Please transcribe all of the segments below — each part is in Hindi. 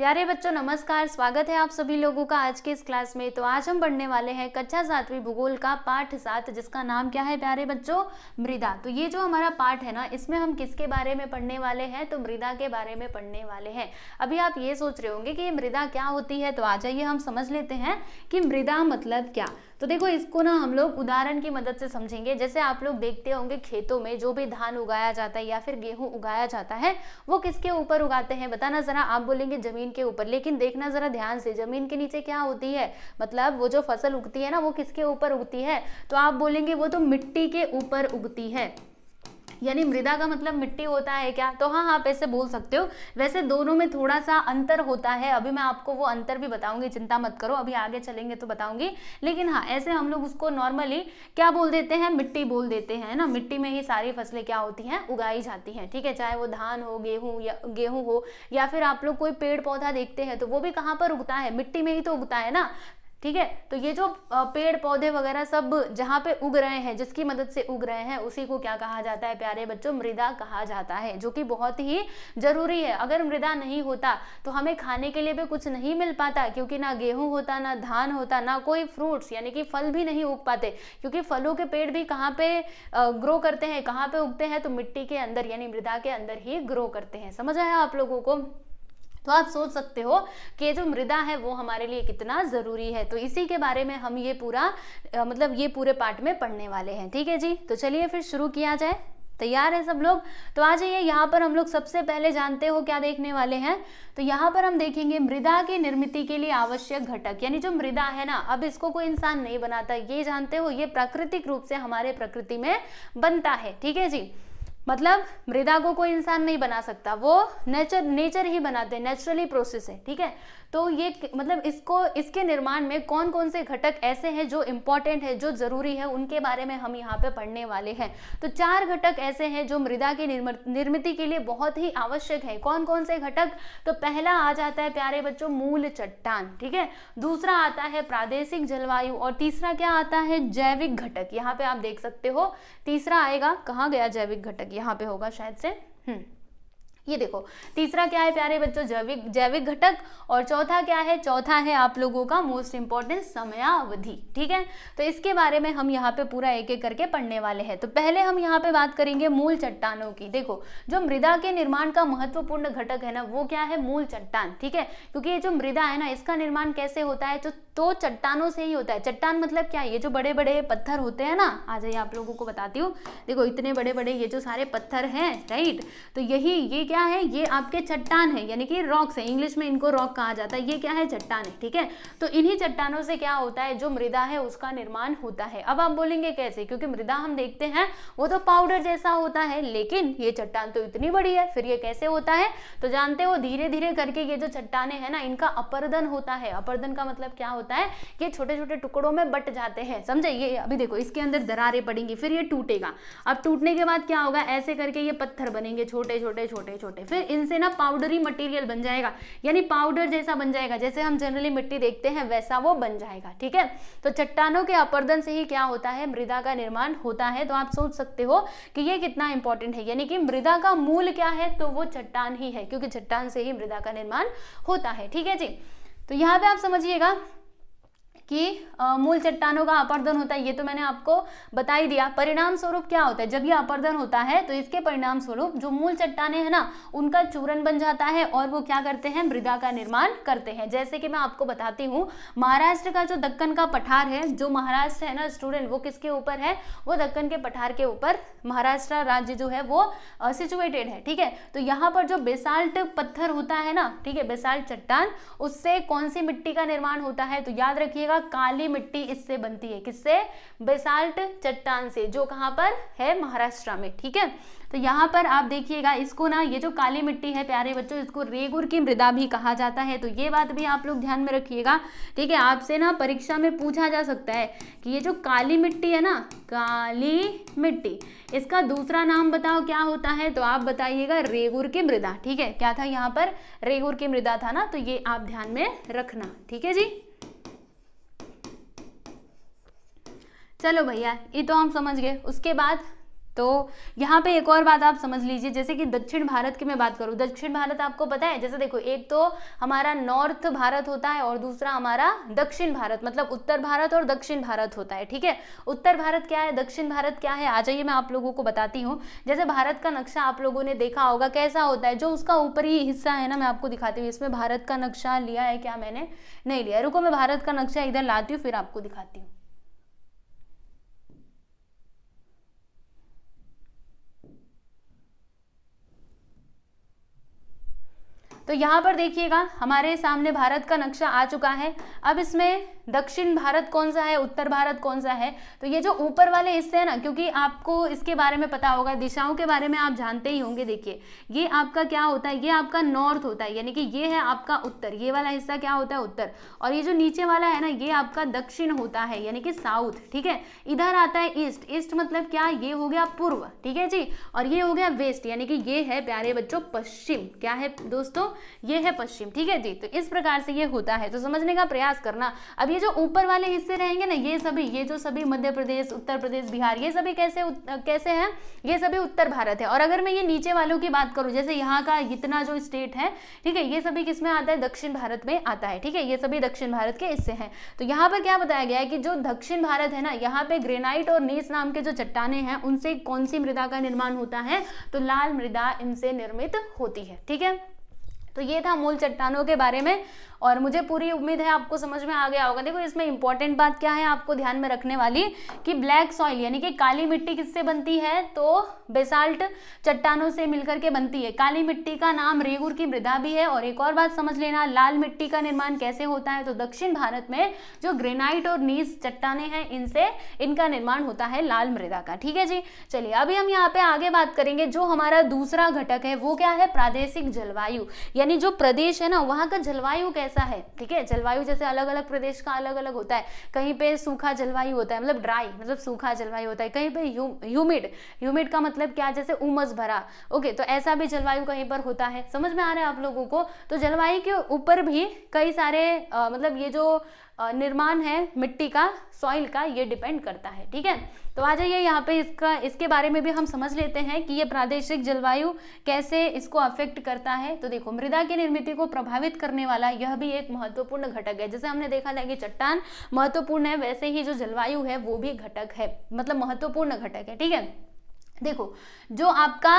प्यारे बच्चों नमस्कार स्वागत है आप सभी लोगों का आज के इस क्लास में तो आज हम पढ़ने वाले हैं कक्षा सातवीं भूगोल का पाठ सात जिसका नाम क्या है प्यारे बच्चों मृदा तो ये जो हमारा पाठ है ना इसमें हम किसके बारे में पढ़ने वाले हैं तो मृदा के बारे में पढ़ने वाले हैं अभी आप ये सोच रहे होंगे कि ये मृदा क्या होती है तो आ जाइए हम समझ लेते हैं कि मृदा मतलब क्या तो देखो इसको ना हम लोग उदाहरण की मदद से समझेंगे जैसे आप लोग देखते होंगे खेतों में जो भी धान उगाया जाता है या फिर गेहूं उगाया जाता है वो किसके ऊपर उगाते हैं बताना ज़रा आप बोलेंगे ज़मीन के ऊपर लेकिन देखना ज़रा ध्यान से ज़मीन के नीचे क्या होती है मतलब वो जो फसल उगती है ना वो किसके ऊपर उगती है तो आप बोलेंगे वो तो मिट्टी के ऊपर उगती है यानी मृदा का मतलब मिट्टी होता है क्या तो हाँ आप ऐसे बोल सकते हो वैसे दोनों में थोड़ा सा अंतर होता है अभी मैं आपको वो अंतर भी बताऊंगी चिंता मत करो अभी आगे चलेंगे तो बताऊंगी लेकिन हाँ ऐसे हम लोग उसको नॉर्मली क्या बोल देते हैं मिट्टी बोल देते हैं ना मिट्टी में ही सारी फसलें क्या होती हैं उगाई जाती हैं ठीक है चाहे वो धान हो गेहूँ या गेहूँ हो या फिर आप लोग कोई पेड़ पौधा देखते हैं तो वो भी कहाँ पर उगता है मिट्टी में ही तो उगता है ना ठीक है तो ये जो पेड़ पौधे वगैरह सब जहाँ पे उग रहे हैं जिसकी मदद से उग रहे हैं उसी को क्या कहा जाता है प्यारे बच्चों मृदा कहा जाता है जो कि बहुत ही जरूरी है अगर मृदा नहीं होता तो हमें खाने के लिए भी कुछ नहीं मिल पाता क्योंकि ना गेहूं होता ना धान होता ना कोई फ्रूट्स यानी कि फल भी नहीं उग पाते क्योंकि फलों के पेड़ भी कहाँ पे ग्रो करते हैं कहाँ पे उगते हैं तो मिट्टी के अंदर यानी मृदा के अंदर ही ग्रो करते हैं समझ आया आप लोगों को तो आप सोच सकते हो कि जो मृदा है वो हमारे लिए कितना ज़रूरी है तो इसी के बारे में हम ये पूरा आ, मतलब ये पूरे पार्ट में पढ़ने वाले हैं ठीक है जी तो चलिए फिर शुरू किया जाए तैयार है सब लोग तो आ जाइए यहाँ पर हम लोग सबसे पहले जानते हो क्या देखने वाले हैं तो यहाँ पर हम देखेंगे मृदा की निर्मित के लिए आवश्यक घटक यानी जो मृदा है ना अब इसको कोई इंसान नहीं बनाता ये जानते हो ये प्राकृतिक रूप से हमारे प्रकृति में बनता है ठीक है जी मतलब मृदा को कोई इंसान नहीं बना सकता वो नेचर नेचर ही बनाते हैं नेचुरली प्रोसेस है ठीक है तो ये मतलब इसको इसके निर्माण में कौन कौन से घटक ऐसे हैं जो इम्पॉर्टेंट है जो ज़रूरी है उनके बारे में हम यहाँ पे पढ़ने वाले हैं तो चार घटक ऐसे हैं जो मृदा के निर्मिति के लिए बहुत ही आवश्यक है कौन कौन से घटक तो पहला आ जाता है प्यारे बच्चों मूल चट्टान ठीक है दूसरा आता है प्रादेशिक जलवायु और तीसरा क्या आता है जैविक घटक यहाँ पे आप देख सकते हो तीसरा आएगा कहाँ गया जैविक घटक यहाँ पे होगा शायद से हम्म ये देखो तीसरा क्या है प्यारे बच्चों जैविक जैविक घटक और चौथा क्या है चौथा है आप लोगों का मोस्ट इंपॉर्टेंट समयावधि ठीक है तो इसके बारे में हम यहाँ पे पूरा एक एक करके पढ़ने वाले हैं तो पहले हम यहाँ पे बात करेंगे मूल चट्टानों की देखो जो मृदा के निर्माण का महत्वपूर्ण घटक है ना वो क्या है मूल चट्टान ठीक है क्योंकि ये जो मृदा है ना इसका निर्माण कैसे होता है जो तो, तो चट्टानों से ही होता है चट्टान मतलब क्या है ये जो बड़े बड़े पत्थर होते हैं ना आ जाइए आप लोगों को बताती हूँ देखो इतने बड़े बड़े ये जो सारे पत्थर हैं राइट तो यही ये क्या क्या है ये आपके चट्टान है यानी कि रॉक्स है इंग्लिश में इनको रॉक कहा जाता है ये क्या है चट्टान है ठीक है तो इन्हीं चट्टानों से क्या होता है जो मृदा है उसका निर्माण होता है अब आप बोलेंगे कैसे क्योंकि मृदा हम देखते हैं वो तो पाउडर जैसा होता है लेकिन ये चट्टान तो इतनी बड़ी है फिर ये कैसे होता है तो जानते हो धीरे धीरे करके ये जो चट्टाने हैं ना इनका अपरदन होता है अपरदन का मतलब क्या होता है ये छोटे छोटे टुकड़ों में बट जाते हैं समझे ये अभी देखो इसके अंदर दरारें पड़ेंगी फिर ये टूटेगा अब टूटने के बाद क्या होगा ऐसे करके ये पत्थर बनेंगे छोटे छोटे छोटे छोटे छोटे फिर इनसे ना पाउडरी मटेरियल बन जाएगा यानी पाउडर जैसा बन जाएगा जैसे हम जनरली मिट्टी देखते हैं वैसा वो बन जाएगा ठीक है तो चट्टानों के अपर्दन से ही क्या होता है मृदा का निर्माण होता है तो आप सोच सकते हो कि ये कितना इंपॉर्टेंट है यानी कि मृदा का मूल क्या है तो वो चट्टान ही है क्योंकि चट्टान से ही मृदा का निर्माण होता है ठीक है जी तो यहाँ पे आप समझिएगा कि मूल चट्टानों का अपर्दन होता है ये तो मैंने आपको बता ही दिया परिणाम स्वरूप क्या होता है जब ये अपर्दन होता है तो इसके परिणाम स्वरूप जो मूल चट्टाने हैं ना उनका चूरण बन जाता है और वो क्या करते हैं मृदा का निर्माण करते हैं जैसे कि मैं आपको बताती हूँ महाराष्ट्र का जो दक्कन का पठार है जो महाराष्ट्र है ना स्टूडेंट वो किसके ऊपर है वो दक्कन के पठार के ऊपर महाराष्ट्र राज्य जो है वो सिचुएटेड है ठीक है तो यहाँ पर जो बेसाल्ट पत्थर होता है ना ठीक है बेसाल्ट चट्टान उससे कौन सी मिट्टी का निर्माण होता है तो याद रखिएगा काली मिट्टी इससे बनती है किससे बेसाल्ट चट्टान से जो कहाँ पर है महाराष्ट्र में ठीक है तो यहाँ पर आप देखिएगा इसको ना ये जो काली मिट्टी है प्यारे बच्चों इसको रेगुर की मृदा भी कहा जाता है तो ये बात भी आप लोग ध्यान में रखिएगा ठीक है आपसे ना परीक्षा में पूछा जा सकता है कि ये जो काली मिट्टी है ना काली मिट्टी इसका दूसरा नाम बताओ क्या होता है तो आप बताइएगा रेगुर की मृदा ठीक है क्या था यहाँ पर रेगुर की मृदा था ना तो ये आप ध्यान में रखना ठीक है जी चलो भैया ये तो हम समझ गए उसके बाद तो यहाँ पे एक और बात आप समझ लीजिए जैसे कि दक्षिण भारत की मैं बात करूँ दक्षिण भारत आपको पता है जैसे देखो एक तो हमारा नॉर्थ भारत होता है और दूसरा हमारा दक्षिण भारत मतलब उत्तर भारत और दक्षिण भारत होता है ठीक है उत्तर भारत क्या है दक्षिण भारत क्या है आ जाइए मैं आप लोगों को बताती हूँ जैसे भारत का नक्शा आप लोगों ने देखा होगा कैसा होता है जो उसका ऊपरी हिस्सा है ना मैं आपको दिखाती हूँ इसमें भारत का नक्शा लिया है क्या मैंने नहीं लिया रुको मैं भारत का नक्शा इधर लाती हूँ फिर आपको दिखाती हूँ तो यहाँ पर देखिएगा हमारे सामने भारत का नक्शा आ चुका है अब इसमें दक्षिण भारत कौन सा है उत्तर भारत कौन सा है तो ये जो ऊपर वाले हिस्से हैं ना क्योंकि आपको इसके बारे में पता होगा दिशाओं के बारे में आप जानते ही होंगे देखिए ये आपका क्या होता है ये आपका नॉर्थ होता है यानी कि ये है आपका उत्तर ये वाला हिस्सा क्या होता है उत्तर और ये जो नीचे वाला है ना ये आपका दक्षिण होता है यानी कि साउथ ठीक है इधर आता है ईस्ट ईस्ट मतलब क्या ये हो गया पूर्व ठीक है जी और ये हो गया वेस्ट यानी कि ये है प्यारे बच्चों पश्चिम क्या है दोस्तों ये है पश्चिम ठीक है जी तो इस प्रकार से ये होता है तो समझने का प्रयास करना अब ये जो ऊपर वाले हिस्से रहेंगे ना ये सभी ये जो सभी मध्य प्रदेश उत्तर प्रदेश बिहार ये सभी कैसे उत, कैसे हैं ये सभी उत्तर भारत है और अगर मैं ये नीचे वालों की बात करूँ जैसे यहाँ का इतना जो स्टेट है ठीक है ये सभी किस में आता है दक्षिण भारत में आता है ठीक है ये सभी दक्षिण भारत के हिस्से हैं तो यहाँ पर क्या बताया गया है कि जो दक्षिण भारत है ना यहाँ पे ग्रेनाइट और नीस नाम के जो चट्टाने हैं उनसे कौन सी मृदा का निर्माण होता है तो लाल मृदा इनसे निर्मित होती है ठीक है तो ये था मूल चट्टानों के बारे में और मुझे पूरी उम्मीद है आपको समझ में आ गया होगा देखो इसमें इंपॉर्टेंट बात क्या है आपको ध्यान में रखने वाली कि ब्लैक सॉइल यानी कि काली मिट्टी किससे बनती है तो बेसाल्ट चट्टानों से मिलकर के बनती है काली मिट्टी का नाम रेगुर की मृदा भी है और एक और बात समझ लेना लाल मिट्टी का निर्माण कैसे होता है तो दक्षिण भारत में जो ग्रेनाइट और नीस चट्टाने हैं इनसे इनका निर्माण होता है लाल मृदा का ठीक है जी चलिए अभी हम यहाँ पे आगे बात करेंगे जो हमारा दूसरा घटक है वो क्या है प्रादेशिक जलवायु यानी जो प्रदेश है ना वहाँ का जलवायु कैसे कैसा है ठीक है जलवायु जैसे अलग अलग प्रदेश का अलग अलग होता है कहीं पे सूखा जलवायु होता है मतलब ड्राई मतलब सूखा जलवायु होता है कहीं पे ह्यूमिड ह्यूमिड का मतलब क्या जैसे उमस भरा ओके तो ऐसा भी जलवायु कहीं पर होता है समझ में आ रहा है आप लोगों को तो जलवायु के ऊपर भी कई सारे आ, मतलब ये जो निर्माण है मिट्टी का सॉइल का ये डिपेंड करता है ठीक है तो आ जाइए यहाँ पे इसका इसके बारे में भी हम समझ लेते हैं कि ये प्रादेशिक जलवायु कैसे इसको अफेक्ट करता है तो देखो मृदा की निर्मित को प्रभावित करने वाला यह भी एक महत्वपूर्ण घटक है जैसे हमने देखा था कि चट्टान महत्वपूर्ण है वैसे ही जो जलवायु है वो भी घटक है मतलब महत्वपूर्ण घटक है ठीक है देखो जो आपका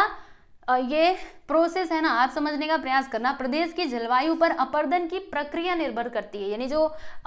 ये प्रोसेस है ना आप समझने का प्रयास करना प्रदेश की जलवायु पर अपर्दन की प्रक्रिया निर्भर करती है यानी जो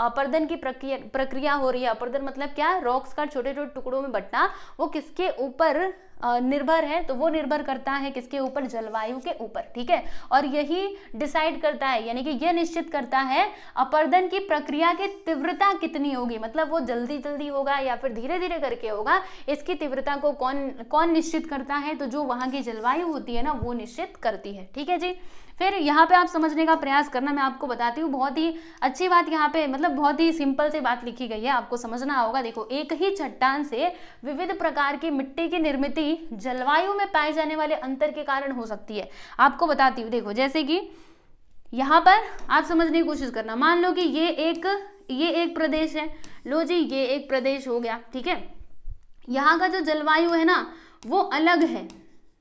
अपर्दन की प्रक्रिया प्रक्रिया हो रही है अपर्दन मतलब क्या रॉक्स का छोटे छोटे टुकड़ों में बटना वो किसके ऊपर निर्भर है तो वो निर्भर करता है किसके ऊपर जलवायु के ऊपर ठीक है और यही डिसाइड करता है यानी कि यह निश्चित करता है अपर्दन की प्रक्रिया की तीव्रता कितनी होगी मतलब वो जल्दी जल्दी होगा या फिर धीरे धीरे करके होगा इसकी तीव्रता को कौन कौन निश्चित करता है तो जो वहाँ की जलवायु होती है ना वो निश्चित करती है ठीक है जी फिर यहाँ पे आप समझने का प्रयास करना मैं आपको बताती हूँ बहुत ही अच्छी बात यहाँ पे मतलब बहुत ही सिंपल से बात लिखी गई है आपको समझना होगा देखो एक ही चट्टान से विविध प्रकार की मिट्टी की निर्मित जलवायु में पाए जाने वाले अंतर के कारण हो सकती है आपको बताती हूँ देखो जैसे कि यहाँ पर आप समझने की कोशिश करना मान लो कि ये एक ये एक प्रदेश है लो जी ये एक प्रदेश हो गया ठीक है यहाँ का जो जलवायु है ना वो अलग है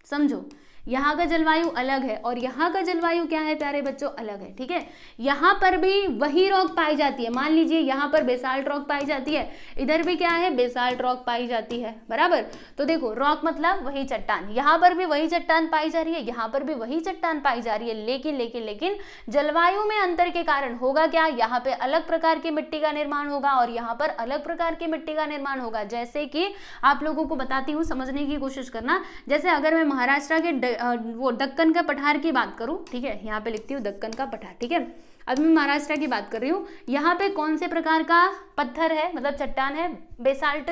समझो यहाँ का जलवायु अलग है और यहाँ का जलवायु क्या है प्यारे बच्चों अलग है ठीक है यहाँ पर भी वही रॉक पाई जाती है मान लीजिए यहाँ पर बेसाल्ट रॉक पाई जाती है इधर भी क्या है बेसाल्ट रॉक पाई जाती है बराबर तो देखो रॉक मतलब वही चट्टान यहाँ पर भी वही चट्टान पाई जा रही है यहाँ पर भी वही चट्टान पाई जा रही है लेकिन लेकिन लेकिन जलवायु में अंतर के कारण होगा क्या यहाँ पे अलग प्रकार की मिट्टी का निर्माण होगा और यहाँ पर अलग प्रकार की मिट्टी का निर्माण होगा जैसे कि आप लोगों को बताती हूँ समझने की कोशिश करना जैसे अगर मैं महाराष्ट्र के वो दक्कन का पठार की बात करूँ ठीक है यहाँ पे लिखती हूँ दक्कन का पठार ठीक है अब मैं महाराष्ट्र की बात कर रही हूँ यहाँ पे कौन से प्रकार का पत्थर है मतलब चट्टान है बेसाल्ट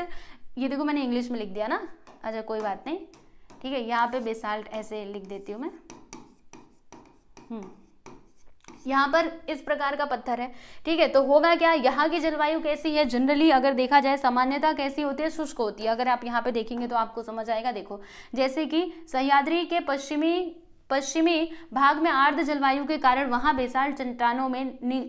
ये देखो मैंने इंग्लिश में लिख दिया ना अच्छा कोई बात नहीं ठीक है यहाँ पे बेसाल्ट ऐसे लिख देती हूँ मैं हम्म यहाँ पर इस प्रकार का पत्थर है ठीक है तो होगा क्या यहाँ की जलवायु कैसी है जनरली अगर देखा जाए सामान्यता कैसी होती है शुष्क होती है अगर आप यहाँ पे देखेंगे तो आपको समझ आएगा देखो जैसे कि सह्याद्री के पश्चिमी पश्चिमी भाग में आर्द्र जलवायु के कारण वहां बेसाल्ट चट्टानों में नि,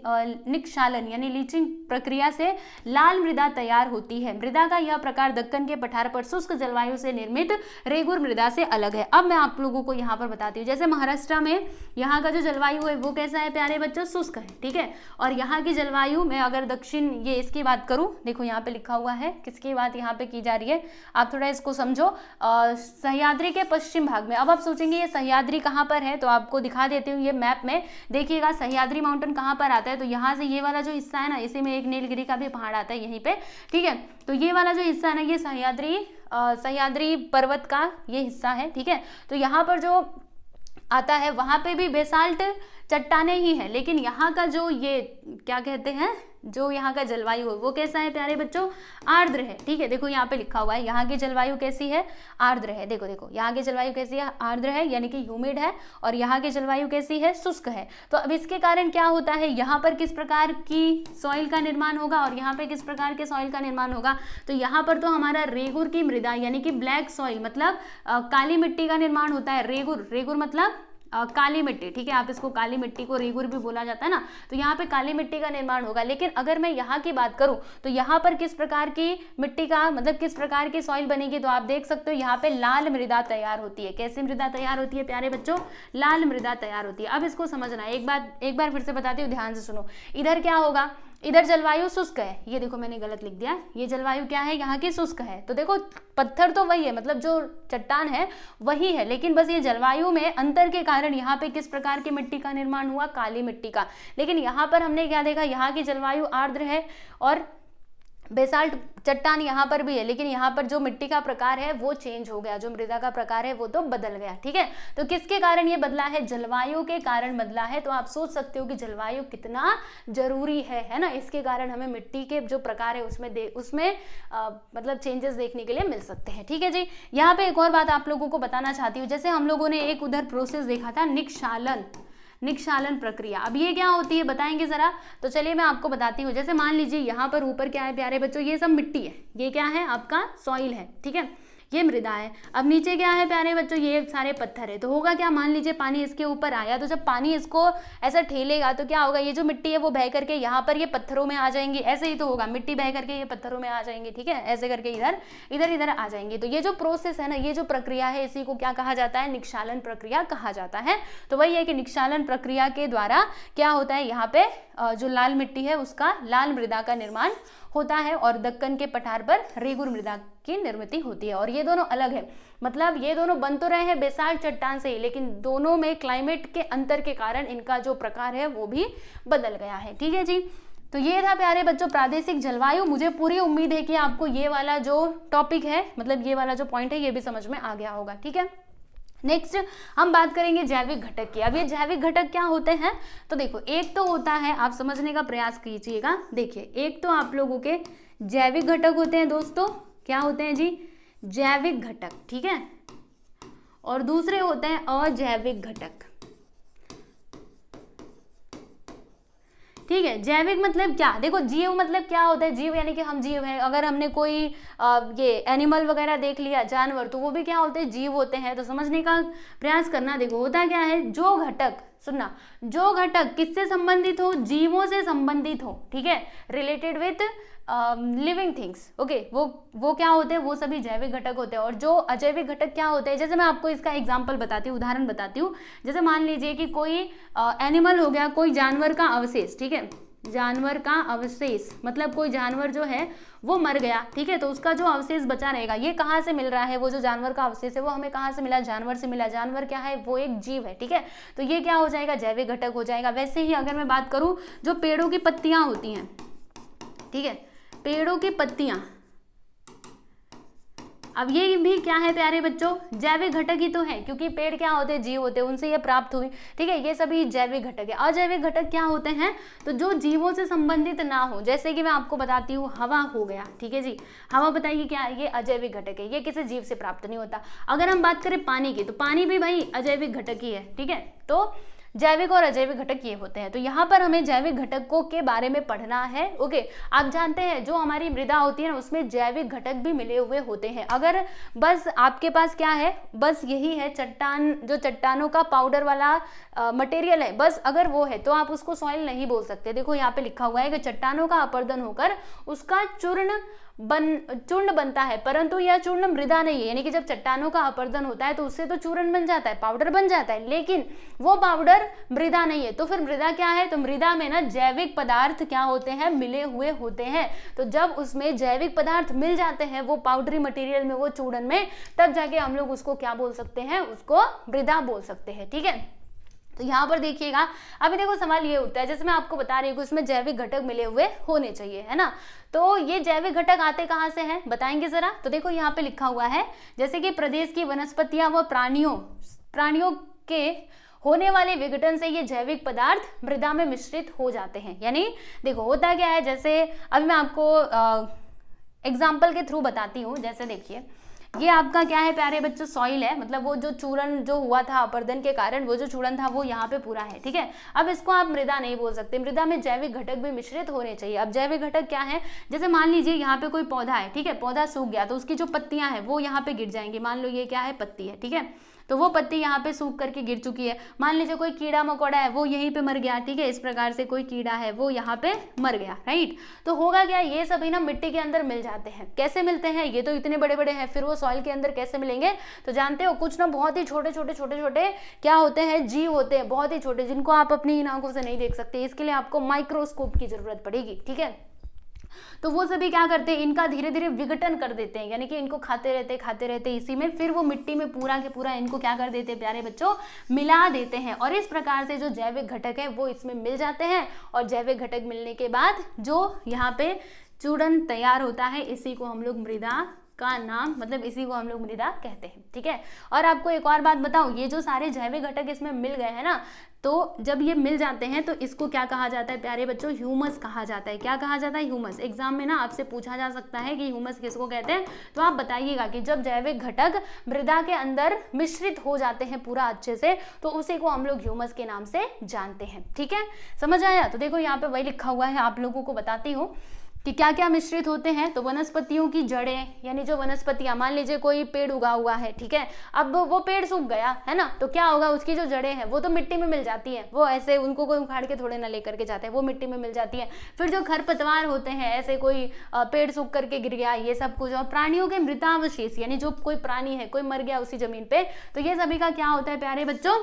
निक्षालन यानी लीचिंग प्रक्रिया से लाल मृदा तैयार होती है मृदा का यह प्रकार दक्कन के पठार पर शुष्क जलवायु से निर्मित रेगुर मृदा से अलग है अब मैं आप लोगों को यहाँ पर बताती हूँ जैसे महाराष्ट्र में यहाँ का जो जलवायु है वो कैसा है प्यारे बच्चों शुष्क है ठीक है और यहाँ की जलवायु में अगर दक्षिण ये इसकी बात करूँ देखो यहाँ पे लिखा हुआ है किसकी बात यहाँ पे की जा रही है आप थोड़ा इसको समझो सह्याद्री के पश्चिम भाग में अब आप सोचेंगे ये सह्याद्री कहाँ कहाँ पर है तो आपको दिखा देते हूँ ये मैप में देखिएगा सहयाद्री माउंटेन कहाँ पर आता है तो यहाँ से ये वाला जो हिस्सा है ना इसी में एक नीलगिरी का भी पहाड़ आता है यहीं पर ठीक है तो ये वाला जो हिस्सा है ना ये सहयाद्री सहयाद्री पर्वत का ये हिस्सा है ठीक है तो यहाँ पर जो आता है वहाँ पे भी बेसाल्ट चट्टाने ही हैं लेकिन यहाँ का जो ये क्या कहते हैं जो यहाँ का जलवायु है वो कैसा है प्यारे बच्चों आर्द्र है ठीक है देखो यहाँ पे लिखा हुआ है यहाँ की जलवायु कैसी है आर्द्र है देखो देखो यहाँ की जलवायु कैसी है आर्द्र है यानी कि ह्यूमिड है और यहाँ की जलवायु कैसी है शुष्क है तो अब इसके कारण क्या होता है यहाँ पर किस प्रकार की सॉइल का निर्माण होगा और यहाँ पे किस प्रकार के सॉइल का निर्माण होगा तो यहाँ पर तो हमारा रेगुर की मृदा यानी कि ब्लैक सॉइल मतलब काली मिट्टी का निर्माण होता है रेगुर रेगुर मतलब आ, काली मिट्टी ठीक है आप इसको काली मिट्टी को रेगुर भी बोला जाता है ना तो यहाँ पे काली मिट्टी का निर्माण होगा लेकिन अगर मैं यहाँ की बात करूँ तो यहाँ पर किस प्रकार की मिट्टी का मतलब किस प्रकार की सॉइल बनेगी तो आप देख सकते हो यहाँ पे लाल मृदा तैयार होती है कैसी मृदा तैयार होती है प्यारे बच्चों लाल मृदा तैयार होती है अब इसको समझना है एक बार एक बार फिर से बताती हूँ ध्यान से सुनो इधर क्या होगा इधर जलवायु शुष्क है ये देखो मैंने गलत लिख दिया ये जलवायु क्या है यहाँ की शुष्क है तो देखो पत्थर तो वही है मतलब जो चट्टान है वही है लेकिन बस ये जलवायु में अंतर के कारण यहाँ पे किस प्रकार की मिट्टी का निर्माण हुआ काली मिट्टी का लेकिन यहाँ पर हमने क्या देखा यहाँ की जलवायु आर्द्र है और बेसाल्ट चट्टान यहाँ पर भी है लेकिन यहाँ पर जो मिट्टी का प्रकार है वो चेंज हो गया जो मृदा का प्रकार है वो तो बदल गया ठीक है तो किसके कारण ये बदला है जलवायु के कारण बदला है तो आप सोच सकते हो कि जलवायु कितना जरूरी है है ना इसके कारण हमें मिट्टी के जो प्रकार है उसमें दे उसमें आ, मतलब चेंजेस देखने के लिए मिल सकते हैं ठीक है जी यहाँ पे एक और बात आप लोगों को बताना चाहती हूँ जैसे हम लोगों ने एक उधर प्रोसेस देखा था निक्षालन निक्षालन प्रक्रिया अब ये क्या होती है बताएंगे ज़रा तो चलिए मैं आपको बताती हूँ जैसे मान लीजिए यहाँ पर ऊपर क्या है प्यारे बच्चों ये सब मिट्टी है ये क्या है आपका सॉइल है ठीक है ये मृदा है अब नीचे क्या है प्यारे बच्चों ये सारे पत्थर है तो होगा क्या मान लीजिए पानी इसके ऊपर आया तो जब पानी इसको ऐसा ठेलेगा तो क्या होगा ये जो मिट्टी है वो बह करके यहाँ पर ये पत्थरों में आ जाएंगी ऐसे ही तो होगा मिट्टी बह करके ये पत्थरों में आ जाएंगे ठीक है ऐसे करके इधर इधर इधर आ जाएंगे तो ये जो प्रोसेस है ना ये जो प्रक्रिया है इसी को क्या कहा जाता है निक्षालन प्रक्रिया कहा जाता है तो वही है कि निक्षालन प्रक्रिया के द्वारा क्या होता है यहाँ पे जो लाल मिट्टी है उसका लाल मृदा का निर्माण होता है और दक्कन के पठार पर रेगुर मृदा की निर्मित होती है और ये दोनों अलग है मतलब ये दोनों बन तो रहे हैं बेसाल चट्टान से ही लेकिन दोनों में क्लाइमेट के अंतर के कारण इनका जो प्रकार है वो भी बदल गया है ठीक है जी तो ये था प्यारे बच्चों प्रादेशिक जलवायु मुझे पूरी उम्मीद है कि आपको ये वाला जो टॉपिक है मतलब ये वाला जो पॉइंट है ये भी समझ में आ गया होगा ठीक है नेक्स्ट हम बात करेंगे जैविक घटक की अब ये जैविक घटक क्या होते हैं तो देखो एक तो होता है आप समझने का प्रयास कीजिएगा देखिए एक तो आप लोगों के जैविक घटक होते हैं दोस्तों क्या होते हैं जी जैविक घटक ठीक है और दूसरे होते हैं अजैविक घटक ठीक है जैविक मतलब क्या देखो जीव मतलब क्या होता है जीव यानी कि हम जीव हैं अगर हमने कोई आ, ये एनिमल वगैरह देख लिया जानवर तो वो भी क्या होते हैं जीव होते हैं तो समझने का प्रयास करना देखो होता क्या है जो घटक सुनना जो घटक किससे संबंधित हो जीवों से संबंधित हो ठीक है related with living things okay वो वो क्या होते हैं वो सभी जैविक घटक होते हैं और जो अजैविक घटक क्या होते हैं जैसे मैं आपको इसका एग्जाम्पल बताती हूँ उदाहरण बताती हूँ जैसे मान लीजिए कि कोई एनिमल uh, हो गया कोई जानवर का अवशेष ठीक है जानवर का अवशेष मतलब कोई जानवर जो है वो मर गया ठीक है तो उसका जो अवशेष बचा रहेगा ये कहाँ से मिल रहा है वो जो जानवर का अवशेष है वो हमें कहाँ से मिला जानवर से मिला जानवर क्या है वो एक जीव है ठीक है तो ये क्या हो जाएगा जैविक घटक हो जाएगा वैसे ही अगर मैं बात करूँ जो पेड़ों की पत्तियाँ होती हैं ठीक है पेड़ों की पत्तियाँ अब ये भी क्या है प्यारे बच्चों जैविक घटक ही तो है क्योंकि पेड़ क्या होते हैं जीव होते हैं उनसे ये प्राप्त हुई ठीक है ये सभी जैविक घटक है अजैविक घटक क्या होते हैं तो जो जीवों से संबंधित ना हो जैसे कि मैं आपको बताती हूँ हवा हो गया ठीक है जी हवा बताइए क्या ये अजैविक घटक है ये किसी जीव से प्राप्त नहीं होता अगर हम बात करें पानी की तो पानी भी भाई अजैविक घटक ही है ठीक है तो जैविक और अजैविक घटक ये होते हैं तो यहाँ पर हमें जैविक घटकों के बारे में पढ़ना है ओके आप जानते हैं जो हमारी मृदा होती है ना उसमें जैविक घटक भी मिले हुए होते हैं अगर बस आपके पास क्या है बस यही है चट्टान जो चट्टानों का पाउडर वाला मटेरियल है बस अगर वो है तो आप उसको सॉइल नहीं बोल सकते देखो यहाँ पे लिखा हुआ है कि चट्टानों का अपर्दन होकर उसका चूर्ण बन चूर्ण बनता है परंतु यह चूर्ण मृदा नहीं है यानी कि जब चट्टानों का अपर्दन होता है तो उससे तो चूर्ण बन जाता है पाउडर बन जाता है लेकिन वो पाउडर मृदा नहीं है तो फिर मृदा क्या है तो मृदा में ना जैविक पदार्थ क्या होते हैं मिले हुए होते हैं तो जब उसमें जैविक पदार्थ मिल जाते हैं वो पाउडरी मटेरियल में वो चूर्ण में तब जाके हम लोग उसको क्या बोल सकते हैं उसको मृदा बोल सकते हैं ठीक है तो यहाँ पर देखिएगा अभी देखो सवाल ये उठता है जैसे मैं आपको बता रही हूँ उसमें जैविक घटक मिले हुए होने चाहिए है ना तो ये जैविक घटक आते कहाँ से हैं बताएंगे ज़रा तो देखो यहाँ पे लिखा हुआ है जैसे कि प्रदेश की वनस्पतियां व प्राणियों प्राणियों के होने वाले विघटन से ये जैविक पदार्थ मृदा में मिश्रित हो जाते हैं यानी देखो होता क्या है जैसे अभी मैं आपको एग्जाम्पल के थ्रू बताती हूँ जैसे देखिए ये आपका क्या है प्यारे बच्चों सॉइल है मतलब वो जो चूरन जो हुआ था अपर्दन के कारण वो जो चूरन था वो यहाँ पे पूरा है ठीक है अब इसको आप मृदा नहीं बोल सकते मृदा में जैविक घटक भी मिश्रित होने चाहिए अब जैविक घटक क्या है जैसे मान लीजिए यहाँ पे कोई पौधा है ठीक है पौधा सूख गया तो उसकी जो पत्तियां हैं वो यहाँ पे गिर जाएंगी मान लो ये क्या है पत्ती है ठीक है तो वो पत्ती यहाँ पे सूख करके गिर चुकी है मान लीजिए कोई कीड़ा मकोड़ा है वो यहीं पे मर गया ठीक है इस प्रकार से कोई कीड़ा है वो यहाँ पे मर गया राइट तो होगा क्या ये सभी ना मिट्टी के अंदर मिल जाते हैं कैसे मिलते हैं ये तो इतने बड़े बड़े हैं फिर वो सॉइल के अंदर कैसे मिलेंगे तो जानते हो कुछ ना बहुत ही छोटे छोटे छोटे छोटे क्या होते हैं जीव होते हैं बहुत ही छोटे जिनको आप अपनी इन आंखों से नहीं देख सकते इसके लिए आपको माइक्रोस्कोप की जरूरत पड़ेगी ठीक है तो वो सभी क्या करते हैं इनका धीरे धीरे विघटन कर देते हैं यानी कि इनको खाते रहते खाते रहते इसी में फिर वो मिट्टी में पूरा के पूरा इनको क्या कर देते हैं प्यारे बच्चों मिला देते हैं और इस प्रकार से जो जैविक घटक है वो इसमें मिल जाते हैं और जैविक घटक मिलने के बाद जो यहाँ पे चूर्ण तैयार होता है इसी को हम लोग मृदा का नाम मतलब इसी को हम लोग मृदा कहते हैं ठीक है और आपको एक और बात बताऊं ये जो सारे जैविक घटक इसमें मिल गए हैं ना तो जब ये मिल जाते हैं तो इसको क्या कहा जाता है प्यारे बच्चों ह्यूमस कहा जाता है क्या कहा जाता है ह्यूमस एग्जाम में ना आपसे पूछा जा सकता है कि ह्यूमस किसको कहते हैं तो आप बताइएगा कि जब जैविक घटक मृदा के अंदर मिश्रित हो जाते हैं पूरा अच्छे से तो उसी को हम लोग ह्यूमस के नाम से जानते हैं ठीक है समझ आया तो देखो यहाँ पे वही लिखा हुआ है आप लोगों को बताती हूँ कि क्या क्या मिश्रित होते हैं तो वनस्पतियों की जड़ें यानी जो वनस्पतियाँ मान लीजिए कोई पेड़ उगा हुआ है ठीक है अब वो पेड़ सूख गया है ना तो क्या होगा उसकी जो जड़ें हैं वो तो मिट्टी में मिल जाती है वो ऐसे उनको कोई उखाड़ के थोड़े ना लेकर के जाते हैं वो मिट्टी में मिल जाती है फिर जो खरपतवार होते हैं ऐसे कोई पेड़ सूख करके गिर गया ये सब कुछ और प्राणियों के मृतावशेष यानी जो कोई प्राणी है कोई मर गया उसी जमीन पर तो ये सभी का क्या होता है प्यारे बच्चों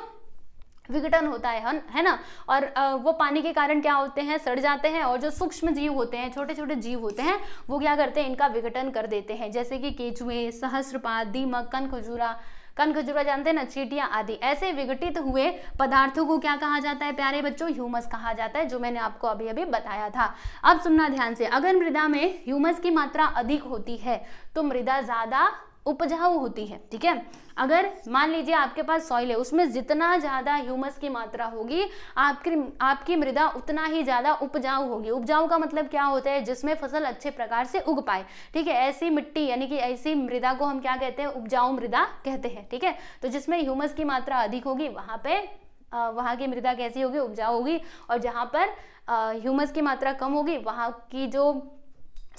विघटन होता है है ना और वो पानी के कारण क्या होते हैं सड़ जाते हैं और जो सूक्ष्म जीव होते हैं छोटे छोटे जीव होते हैं वो क्या करते हैं इनका विघटन कर देते हैं जैसे कि केचुए सहस्रपात दीमक कन खजूरा कन खजूरा जानते हैं ना चीटियां आदि ऐसे विघटित हुए पदार्थों को क्या कहा जाता है प्यारे बच्चों ह्यूमस कहा जाता है जो मैंने आपको अभी अभी बताया था अब सुनना ध्यान से अगर मृदा में ह्यूमस की मात्रा अधिक होती है तो मृदा ज़्यादा उपजाऊ होती है ठीक है अगर मान लीजिए आपके पास सॉइल है उसमें जितना ज़्यादा ह्यूमस की मात्रा होगी आपकी आपकी मृदा उतना ही ज़्यादा उपजाऊ होगी उपजाऊ का मतलब क्या होता है जिसमें फसल अच्छे प्रकार से उग पाए ठीक है ऐसी मिट्टी यानी कि ऐसी मृदा को हम क्या कहते हैं उपजाऊ मृदा कहते हैं ठीक है तो जिसमें ह्यूमस की मात्रा अधिक होगी वहां पे वहाँ की मृदा कैसी होगी उपजाऊ होगी और जहाँ पर ह्यूमस की मात्रा कम होगी वहाँ की जो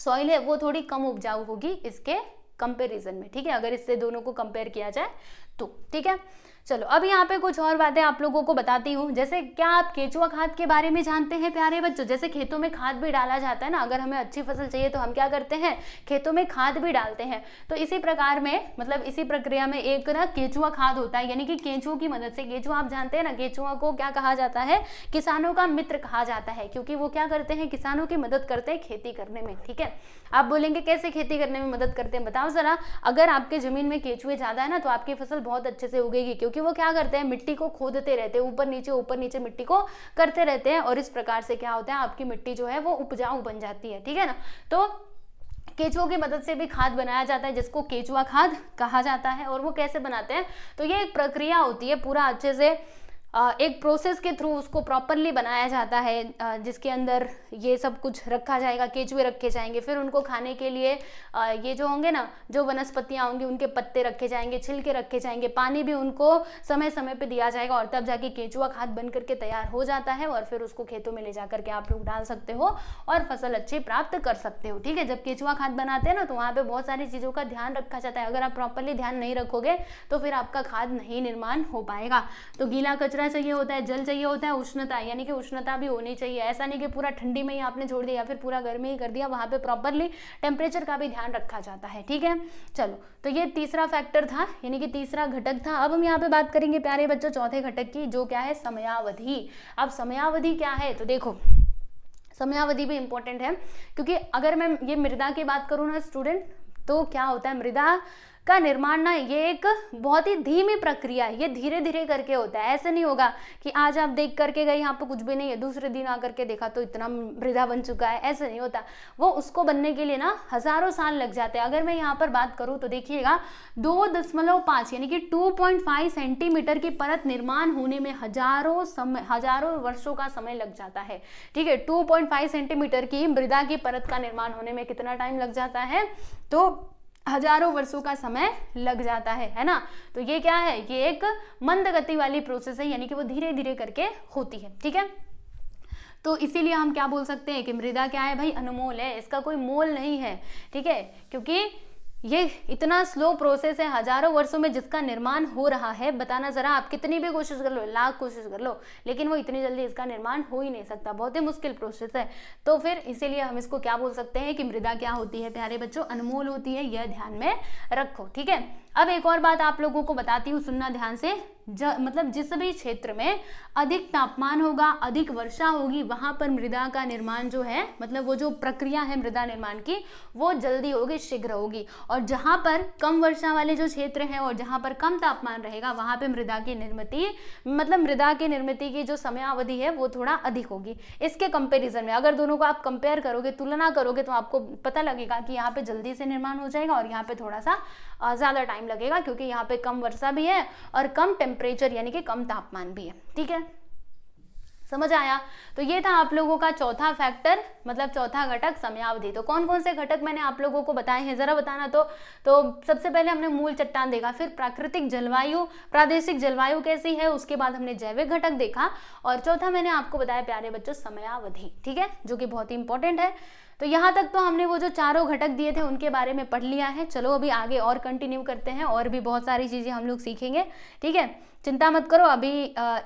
सॉइल है वो थोड़ी कम उपजाऊ होगी इसके कंपेरिजन में ठीक है अगर इससे दोनों को कंपेयर किया जाए तो ठीक है चलो अब यहाँ पे कुछ और बातें आप लोगों को बताती हूँ जैसे क्या आप केचुआ खाद के बारे में जानते हैं प्यारे बच्चों जैसे खेतों में खाद भी डाला जाता है ना अगर हमें अच्छी फसल चाहिए तो हम क्या करते हैं खेतों में खाद भी डालते हैं तो इसी प्रकार में मतलब इसी प्रक्रिया में एक ना केचुआ खाद होता है यानी कि केंचुओं की मदद से केचुआ आप जानते हैं ना केचुआ को क्या कहा जाता है किसानों का मित्र कहा जाता है क्योंकि वो क्या करते हैं किसानों की मदद करते हैं खेती करने में ठीक है आप बोलेंगे कैसे खेती करने में मदद करते हैं बताओ जरा अगर आपके जमीन में केचुए ज्यादा है ना तो आपकी फसल बहुत अच्छे से उगेगी क्योंकि वो क्या करते हैं मिट्टी को खोदते रहते हैं ऊपर नीचे ऊपर नीचे मिट्टी को करते रहते हैं और इस प्रकार से क्या होता है आपकी मिट्टी जो है वो उपजाऊ बन जाती है ठीक है ना तो केचुओं की मदद से भी खाद बनाया जाता है जिसको केचुआ खाद कहा जाता है और वो कैसे बनाते हैं तो ये एक प्रक्रिया होती है पूरा अच्छे से एक प्रोसेस के थ्रू उसको प्रॉपरली बनाया जाता है जिसके अंदर ये सब कुछ रखा जाएगा केचुए रखे जाएंगे फिर उनको खाने के लिए ये जो होंगे ना जो वनस्पतियाँ होंगी उनके पत्ते रखे जाएंगे छिलके रखे जाएंगे पानी भी उनको समय समय पर दिया जाएगा और तब जाके केचुआ खाद बन करके तैयार हो जाता है और फिर उसको खेतों में ले जा करके आप लोग डाल सकते हो और फसल अच्छी प्राप्त कर सकते हो ठीक है जब केचुआ खाद बनाते हैं ना तो वहाँ पर बहुत सारी चीज़ों का ध्यान रखा जाता है अगर आप प्रॉपरली ध्यान नहीं रखोगे तो फिर आपका खाद नहीं निर्माण हो पाएगा तो गीला कचरा दूसरा चाहिए होता है जल चाहिए होता है उष्णता यानी कि उष्णता भी होनी चाहिए ऐसा नहीं कि पूरा ठंडी में ही आपने छोड़ दिया या फिर पूरा गर्मी ही कर दिया वहाँ पे प्रॉपरली टेम्परेचर का भी ध्यान रखा जाता है ठीक है चलो तो ये तीसरा फैक्टर था यानी कि तीसरा घटक था अब हम यहाँ पे बात करेंगे प्यारे बच्चों चौथे घटक की जो क्या है समयावधि अब समयावधि क्या है तो देखो समयावधि भी इंपॉर्टेंट है क्योंकि अगर मैं ये मृदा की बात करूँ ना स्टूडेंट तो क्या होता है मृदा का निर्माण ना ये एक बहुत ही धीमी प्रक्रिया है ये धीरे धीरे करके होता है ऐसे नहीं होगा कि आज आप देख करके गए यहाँ पर कुछ भी नहीं है दूसरे दिन आकर के देखा तो इतना मृदा बन चुका है ऐसे नहीं होता वो उसको बनने के लिए ना हज़ारों साल लग जाते हैं अगर मैं यहाँ पर बात करूँ तो देखिएगा दो दशमलव पाँच यानी कि टू पॉइंट फाइव सेंटीमीटर की परत निर्माण होने में हजारों समय हजारों वर्षों का समय लग जाता है ठीक है टू पॉइंट फाइव सेंटीमीटर की मृदा की परत का निर्माण होने में कितना टाइम लग जाता है तो हजारों वर्षों का समय लग जाता है है ना तो ये क्या है ये एक मंद गति वाली प्रोसेस है यानी कि वो धीरे धीरे करके होती है ठीक है तो इसीलिए हम क्या बोल सकते हैं कि मृदा क्या है भाई अनुमोल है इसका कोई मोल नहीं है ठीक है क्योंकि ये इतना स्लो प्रोसेस है हजारों वर्षों में जिसका निर्माण हो रहा है बताना ज़रा आप कितनी भी कोशिश कर लो लाख कोशिश कर लो लेकिन वो इतनी जल्दी इसका निर्माण हो ही नहीं सकता बहुत ही मुश्किल प्रोसेस है तो फिर इसीलिए हम इसको क्या बोल सकते हैं कि मृदा क्या होती है प्यारे बच्चों अनमोल होती है यह ध्यान में रखो ठीक है अब एक और बात आप लोगों को बताती हूँ सुनना ध्यान से ज, मतलब जिस भी क्षेत्र में अधिक तापमान होगा अधिक वर्षा होगी वहाँ पर मृदा का निर्माण जो है मतलब वो जो प्रक्रिया है मृदा निर्माण की वो जल्दी होगी शीघ्र होगी और जहाँ पर कम वर्षा वाले जो क्षेत्र हैं और जहाँ पर कम तापमान रहेगा वहाँ पर मृदा की निर्मित मतलब मृदा की निर्मिति की जो समयावधि है वो थोड़ा अधिक होगी इसके कंपेरिजन में अगर दोनों को आप कंपेयर करोगे तुलना करोगे तो आपको पता लगेगा कि यहाँ पर जल्दी से निर्माण हो जाएगा और यहाँ पर थोड़ा सा ज़्यादा टाइम लगेगा क्योंकि यहाँ पे कम वर्षा भी है और कम टेम्परेचर यानी कि कम तापमान भी है ठीक है समझ आया तो ये था आप लोगों का चौथा फैक्टर मतलब चौथा घटक समयावधि तो कौन कौन से घटक मैंने आप लोगों को बताए हैं जरा बताना तो तो सबसे पहले हमने मूल चट्टान देखा फिर प्राकृतिक जलवायु प्रादेशिक जलवायु कैसी है उसके बाद हमने जैविक घटक देखा और चौथा मैंने आपको बताया प्यारे बच्चों समयावधि ठीक है जो कि बहुत ही इंपॉर्टेंट है तो यहाँ तक तो हमने वो जो चारों घटक दिए थे उनके बारे में पढ़ लिया है चलो अभी आगे और कंटिन्यू करते हैं और भी बहुत सारी चीज़ें हम लोग सीखेंगे ठीक है चिंता मत करो अभी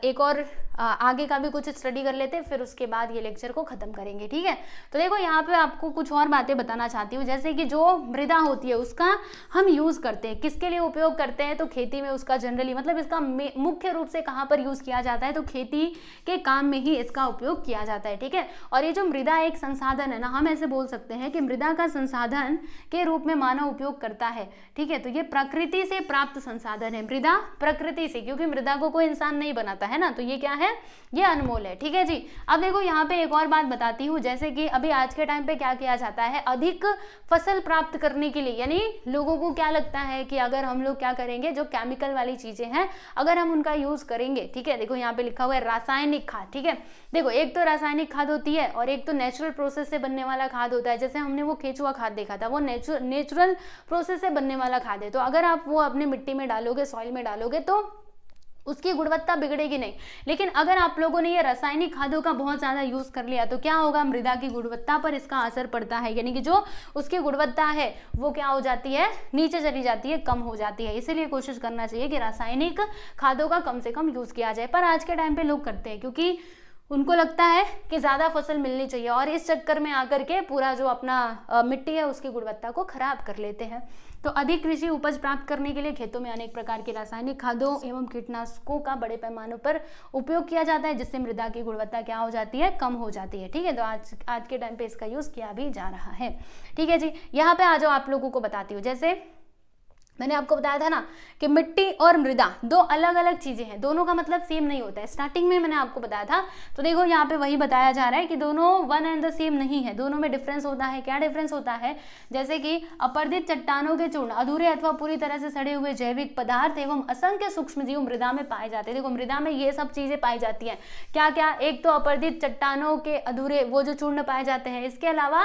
एक और आगे का भी कुछ स्टडी कर लेते हैं फिर उसके बाद ये लेक्चर को ख़त्म करेंगे ठीक है तो देखो यहाँ पे आपको कुछ और बातें बताना चाहती हूँ जैसे कि जो मृदा होती है उसका हम यूज़ करते हैं किसके लिए उपयोग करते हैं तो खेती में उसका जनरली मतलब इसका मुख्य रूप से कहाँ पर यूज़ किया जाता है तो खेती के काम में ही इसका उपयोग किया जाता है ठीक है और ये जो मृदा एक संसाधन है ना हम ऐसे से बोल सकते हैं कि मृदा का संसाधन के रूप में मानव उपयोग करता है ठीक है तो ये प्रकृति से प्राप्त संसाधन है मृदा प्रकृति से क्योंकि मृदा को कोई इंसान नहीं बनाता है ना तो ये क्या है ये अनमोल है ठीक है जी अब देखो यहाँ पे एक और बात बताती हूँ जैसे कि अभी आज के टाइम पे क्या किया जाता है अधिक फसल प्राप्त करने के लिए यानी लोगों को क्या लगता है कि अगर हम लोग क्या करेंगे जो केमिकल वाली चीजें हैं अगर हम उनका यूज करेंगे ठीक है देखो यहाँ पे लिखा हुआ है रासायनिक खाद ठीक है देखो एक तो रासायनिक खाद होती है और एक तो नेचुरल प्रोसेस से बनने वाला खाद होता है जैसे हमने वो केचुआ खाद देखा था वो नेचुरल प्रोसेस से बनने वाला खाद है तो अगर आप वो अपने मिट्टी में डालोगे सॉइल में डालोगे तो उसकी गुणवत्ता बिगड़ेगी नहीं लेकिन अगर आप लोगों ने ये रासायनिक खादों का बहुत ज़्यादा यूज़ कर लिया तो क्या होगा मृदा की गुणवत्ता पर इसका असर पड़ता है यानी कि जो उसकी गुणवत्ता है वो क्या हो जाती है नीचे चली जाती है कम हो जाती है इसीलिए कोशिश करना चाहिए कि रासायनिक खादों का कम से कम यूज़ किया जाए पर आज के टाइम पर लोग करते हैं क्योंकि उनको लगता है कि ज़्यादा फसल मिलनी चाहिए और इस चक्कर में आकर के पूरा जो अपना मिट्टी है उसकी गुणवत्ता को खराब कर लेते हैं तो अधिक कृषि उपज प्राप्त करने के लिए खेतों में अनेक प्रकार के रासायनिक खादों एवं कीटनाशकों का बड़े पैमानों पर उपयोग किया जाता है जिससे मृदा की गुणवत्ता क्या हो जाती है कम हो जाती है ठीक है तो आज आज के टाइम पे इसका यूज़ किया भी जा रहा है ठीक है जी यहाँ पे आ जाओ आप लोगों को बताती हूँ जैसे मैंने आपको बताया था ना कि मिट्टी और मृदा दो अलग अलग चीज़ें हैं दोनों का मतलब सेम नहीं होता है स्टार्टिंग में मैंने आपको बताया था तो देखो यहाँ पे वही बताया जा रहा है कि दोनों वन एंड द सेम नहीं है दोनों में डिफरेंस होता है क्या डिफरेंस होता है जैसे कि अपर्दित चट्टानों के चूर्ण अधूरे अथवा पूरी तरह से सड़े हुए जैविक पदार्थ एवं असंख्य सूक्ष्म जीव मृदा में पाए जाते हैं देखो मृदा में ये सब चीज़ें पाई जाती हैं क्या क्या एक तो अपर्दित चट्टानों के अधूरे वो जो चूर्ण पाए जाते हैं इसके अलावा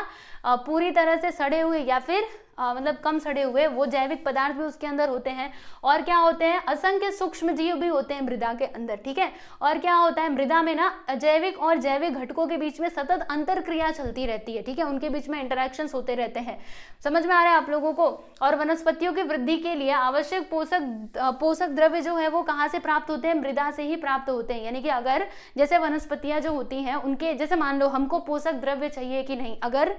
पूरी तरह से सड़े हुए या फिर मतलब कम सड़े हुए वो जैविक पदार्थ भी उसके अंदर होते हैं और क्या होते हैं असंख्य सूक्ष्म जीव भी होते हैं मृदा के अंदर ठीक है और क्या होता है मृदा में ना अजैविक और जैविक घटकों के बीच में सतत अंतर क्रिया चलती रहती है ठीक है उनके बीच में इंटरेक्शन होते रहते हैं समझ में आ रहा है आप लोगों को और वनस्पतियों की वृद्धि के लिए आवश्यक पोषक पोषक द्रव्य जो है वो कहाँ से प्राप्त होते हैं मृदा से ही प्राप्त होते हैं यानी कि अगर जैसे वनस्पतियाँ जो होती हैं उनके जैसे मान लो हमको पोषक द्रव्य चाहिए कि नहीं अगर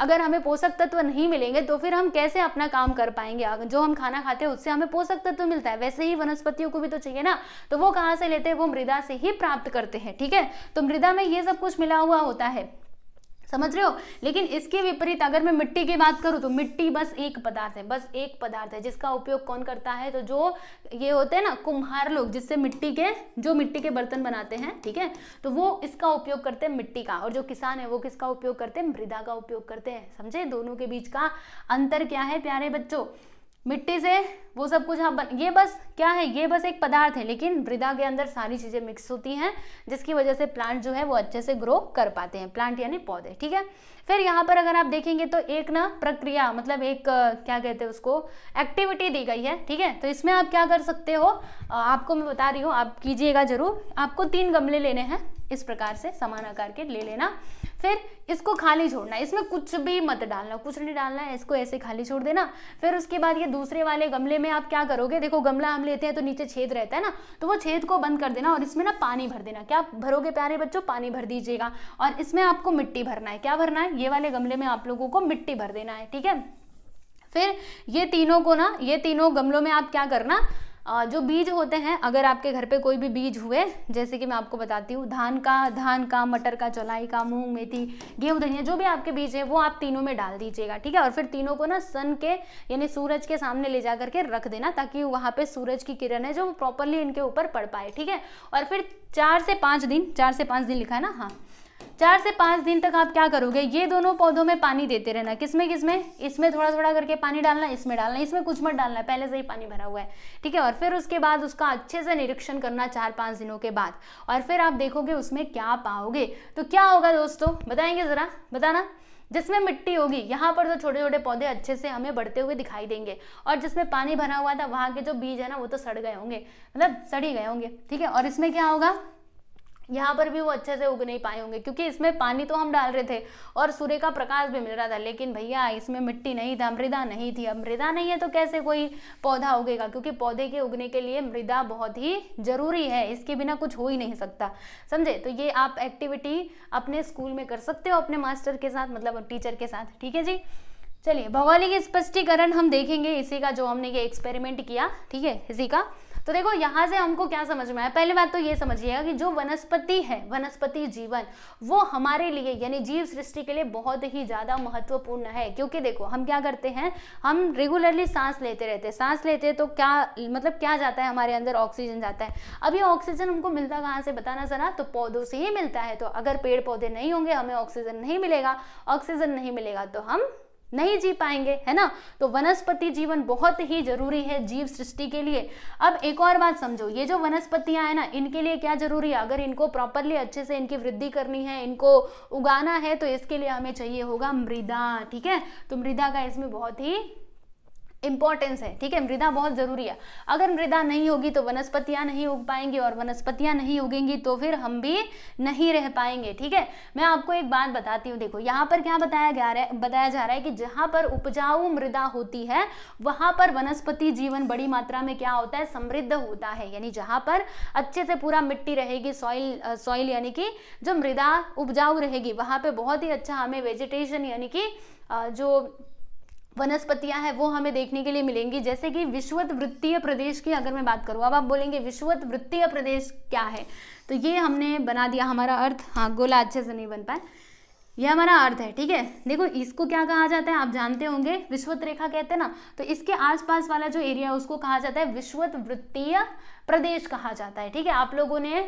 अगर हमें पोषक तत्व नहीं मिलेंगे तो फिर हम कैसे अपना काम कर पाएंगे जो हम खाना खाते हैं उससे हमें पोषक तत्व मिलता है वैसे ही वनस्पतियों को भी तो चाहिए ना तो वो कहाँ से लेते हैं वो मृदा से ही प्राप्त करते हैं ठीक है तो मृदा में ये सब कुछ मिला हुआ होता है समझ रहे हो लेकिन इसके विपरीत अगर मैं मिट्टी की बात करूँ तो मिट्टी बस एक पदार्थ है बस एक पदार्थ है जिसका उपयोग कौन करता है तो जो ये होते हैं ना कुम्हार लोग जिससे मिट्टी के जो मिट्टी के बर्तन बनाते हैं ठीक है तो वो इसका उपयोग करते हैं मिट्टी का और जो किसान है वो किसका उपयोग करते हैं मृदा का उपयोग करते हैं समझे दोनों के बीच का अंतर क्या है प्यारे बच्चों मिट्टी से वो सब कुछ हाँ बन ये बस क्या है ये बस एक पदार्थ है लेकिन मृदा के अंदर सारी चीज़ें मिक्स होती हैं जिसकी वजह से प्लांट जो है वो अच्छे से ग्रो कर पाते हैं प्लांट यानी पौधे ठीक है फिर यहाँ पर अगर आप देखेंगे तो एक ना प्रक्रिया मतलब एक क्या कहते हैं उसको एक्टिविटी दी गई है ठीक है तो इसमें आप क्या कर सकते हो आपको मैं बता रही हूँ आप कीजिएगा जरूर आपको तीन गमले लेने हैं इस प्रकार से समान आकार के ले लेना फिर इसको खाली छोड़ना इसमें कुछ भी मत डालना कुछ नहीं डालना है इसको ऐसे खाली छोड़ देना फिर उसके बाद ये दूसरे वाले गमले में आप क्या करोगे देखो गमला हम लेते हैं तो नीचे छेद रहता है ना तो वो छेद को बंद कर देना और इसमें ना पानी भर देना क्या भरोगे प्यारे बच्चों पानी भर दीजिएगा और इसमें आपको मिट्टी भरना है क्या भरना है ये वाले गमले में आप लोगों को मिट्टी भर देना है ठीक है फिर ये तीनों को ना ये तीनों गमलों में आप क्या करना जो बीज होते हैं अगर आपके घर पे कोई भी बीज हुए जैसे कि मैं आपको बताती हूँ धान का धान का मटर का चौलाई का मूंग मेथी गेहूँ धनिया जो भी आपके बीज है वो आप तीनों में डाल दीजिएगा ठीक है और फिर तीनों को ना सन के यानी सूरज के सामने ले जा करके रख देना ताकि वहाँ पर सूरज की किरण है जो प्रॉपरली इनके ऊपर पड़ पाए ठीक है और फिर चार से पाँच दिन चार से पाँच दिन लिखा है ना हाँ चार से पाँच दिन तक आप क्या करोगे ये दोनों पौधों में पानी देते रहना किसमें किसमें इसमें थोड़ा थोड़ा करके पानी डालना इसमें डालना इसमें कुछ मत डालना पहले से ही पानी भरा हुआ है ठीक है और फिर उसके बाद उसका अच्छे से निरीक्षण करना चार पाँच दिनों के बाद और फिर आप देखोगे उसमें क्या पाओगे तो क्या होगा दोस्तों बताएंगे ज़रा बताना जिसमें मिट्टी होगी यहाँ पर तो छोटे छोटे पौधे अच्छे से हमें बढ़ते हुए दिखाई देंगे और जिसमें पानी भरा हुआ था वहाँ के जो बीज है ना वो तो सड़ गए होंगे मतलब सड़ ही गए होंगे ठीक है और इसमें क्या होगा यहाँ पर भी वो अच्छे से उग नहीं पाए होंगे क्योंकि इसमें पानी तो हम डाल रहे थे और सूर्य का प्रकाश भी मिल रहा था लेकिन भैया इसमें मिट्टी नहीं था मृदा नहीं थी अब मृदा नहीं है तो कैसे कोई पौधा उगेगा क्योंकि पौधे के उगने के लिए मृदा बहुत ही ज़रूरी है इसके बिना कुछ हो ही नहीं सकता समझे तो ये आप एक्टिविटी अपने स्कूल में कर सकते हो अपने मास्टर के साथ मतलब टीचर के साथ ठीक है जी चलिए भौगोलिक स्पष्टीकरण हम देखेंगे इसी का जो हमने ये एक्सपेरिमेंट किया ठीक है इसी का तो देखो यहां से हमको क्या समझ में आया पहली बात तो ये समझिएगा कि जो वनस्पति है वनस्पति जीवन वो हमारे लिए यानी जीव सृष्टि के लिए बहुत ही ज़्यादा महत्वपूर्ण है क्योंकि देखो हम क्या करते हैं हम रेगुलरली सांस लेते रहते हैं सांस लेते हैं तो क्या मतलब क्या जाता है हमारे अंदर ऑक्सीजन जाता है अब ये ऑक्सीजन हमको मिलता कहाँ से बताना जरा तो पौधों से ही मिलता है तो अगर पेड़ पौधे नहीं होंगे हमें ऑक्सीजन नहीं मिलेगा ऑक्सीजन नहीं मिलेगा तो हम नहीं जी पाएंगे है ना तो वनस्पति जीवन बहुत ही जरूरी है जीव सृष्टि के लिए अब एक और बात समझो ये जो वनस्पतियां हैं ना इनके लिए क्या जरूरी है अगर इनको प्रॉपरली अच्छे से इनकी वृद्धि करनी है इनको उगाना है तो इसके लिए हमें चाहिए होगा मृदा ठीक है तो मृदा का इसमें बहुत ही इंपॉर्टेंस है ठीक है मृदा बहुत ज़रूरी है अगर मृदा नहीं होगी तो वनस्पतियाँ नहीं उग पाएंगी और वनस्पतियाँ नहीं उगेंगी तो फिर हम भी नहीं रह पाएंगे ठीक है मैं आपको एक बात बताती हूँ देखो यहाँ पर क्या बताया गया है बताया जा रहा है कि जहाँ पर उपजाऊ मृदा होती है वहाँ पर वनस्पति जीवन बड़ी मात्रा में क्या होता है समृद्ध होता है यानी जहाँ पर अच्छे से पूरा मिट्टी रहेगी सॉइल सॉइल यानी कि जो मृदा उपजाऊ रहेगी वहाँ पर बहुत ही अच्छा हमें वेजिटेशन यानी कि जो वनस्पतियां हैं वो हमें देखने के लिए मिलेंगी जैसे कि विश्वत वृत्तीय प्रदेश की अगर मैं बात करूँ अब आप बोलेंगे विश्वत वृत्तीय प्रदेश क्या है तो ये हमने बना दिया हमारा अर्थ हाँ गोला अच्छे से नहीं बन पाए ये हमारा अर्थ है ठीक है देखो इसको क्या कहा जाता है आप जानते होंगे विश्वत रेखा कहते हैं ना तो इसके आसपास वाला जो एरिया है उसको कहा जाता है विश्वत वृत्तीय प्रदेश कहा जाता है ठीक है आप लोगों ने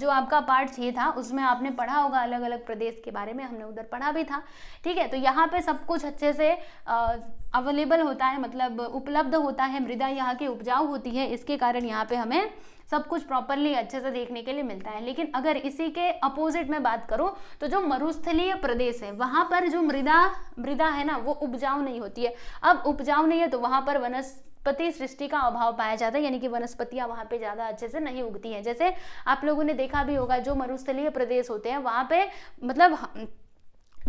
जो आपका पार्ट छः था उसमें आपने पढ़ा होगा अलग अलग प्रदेश के बारे में हमने उधर पढ़ा भी था ठीक है तो यहाँ पे सब कुछ अच्छे से अवेलेबल होता है मतलब उपलब्ध होता है मृदा यहाँ की उपजाऊ होती है इसके कारण यहाँ पे हमें सब कुछ प्रॉपरली अच्छे से देखने के लिए मिलता है लेकिन अगर इसी के अपोजिट में बात करूँ तो जो मरुस्थलीय प्रदेश है वहाँ पर जो मृदा मृदा है ना वो उपजाऊ नहीं होती है अब उपजाऊ नहीं है तो वहाँ पर वनस्पति पति सृष्टि का अभाव पाया जाता है यानी कि वनस्पतियां वहाँ पे ज़्यादा अच्छे से नहीं उगती हैं जैसे आप लोगों ने देखा भी होगा जो मरुस्थलीय प्रदेश होते हैं वहाँ पे मतलब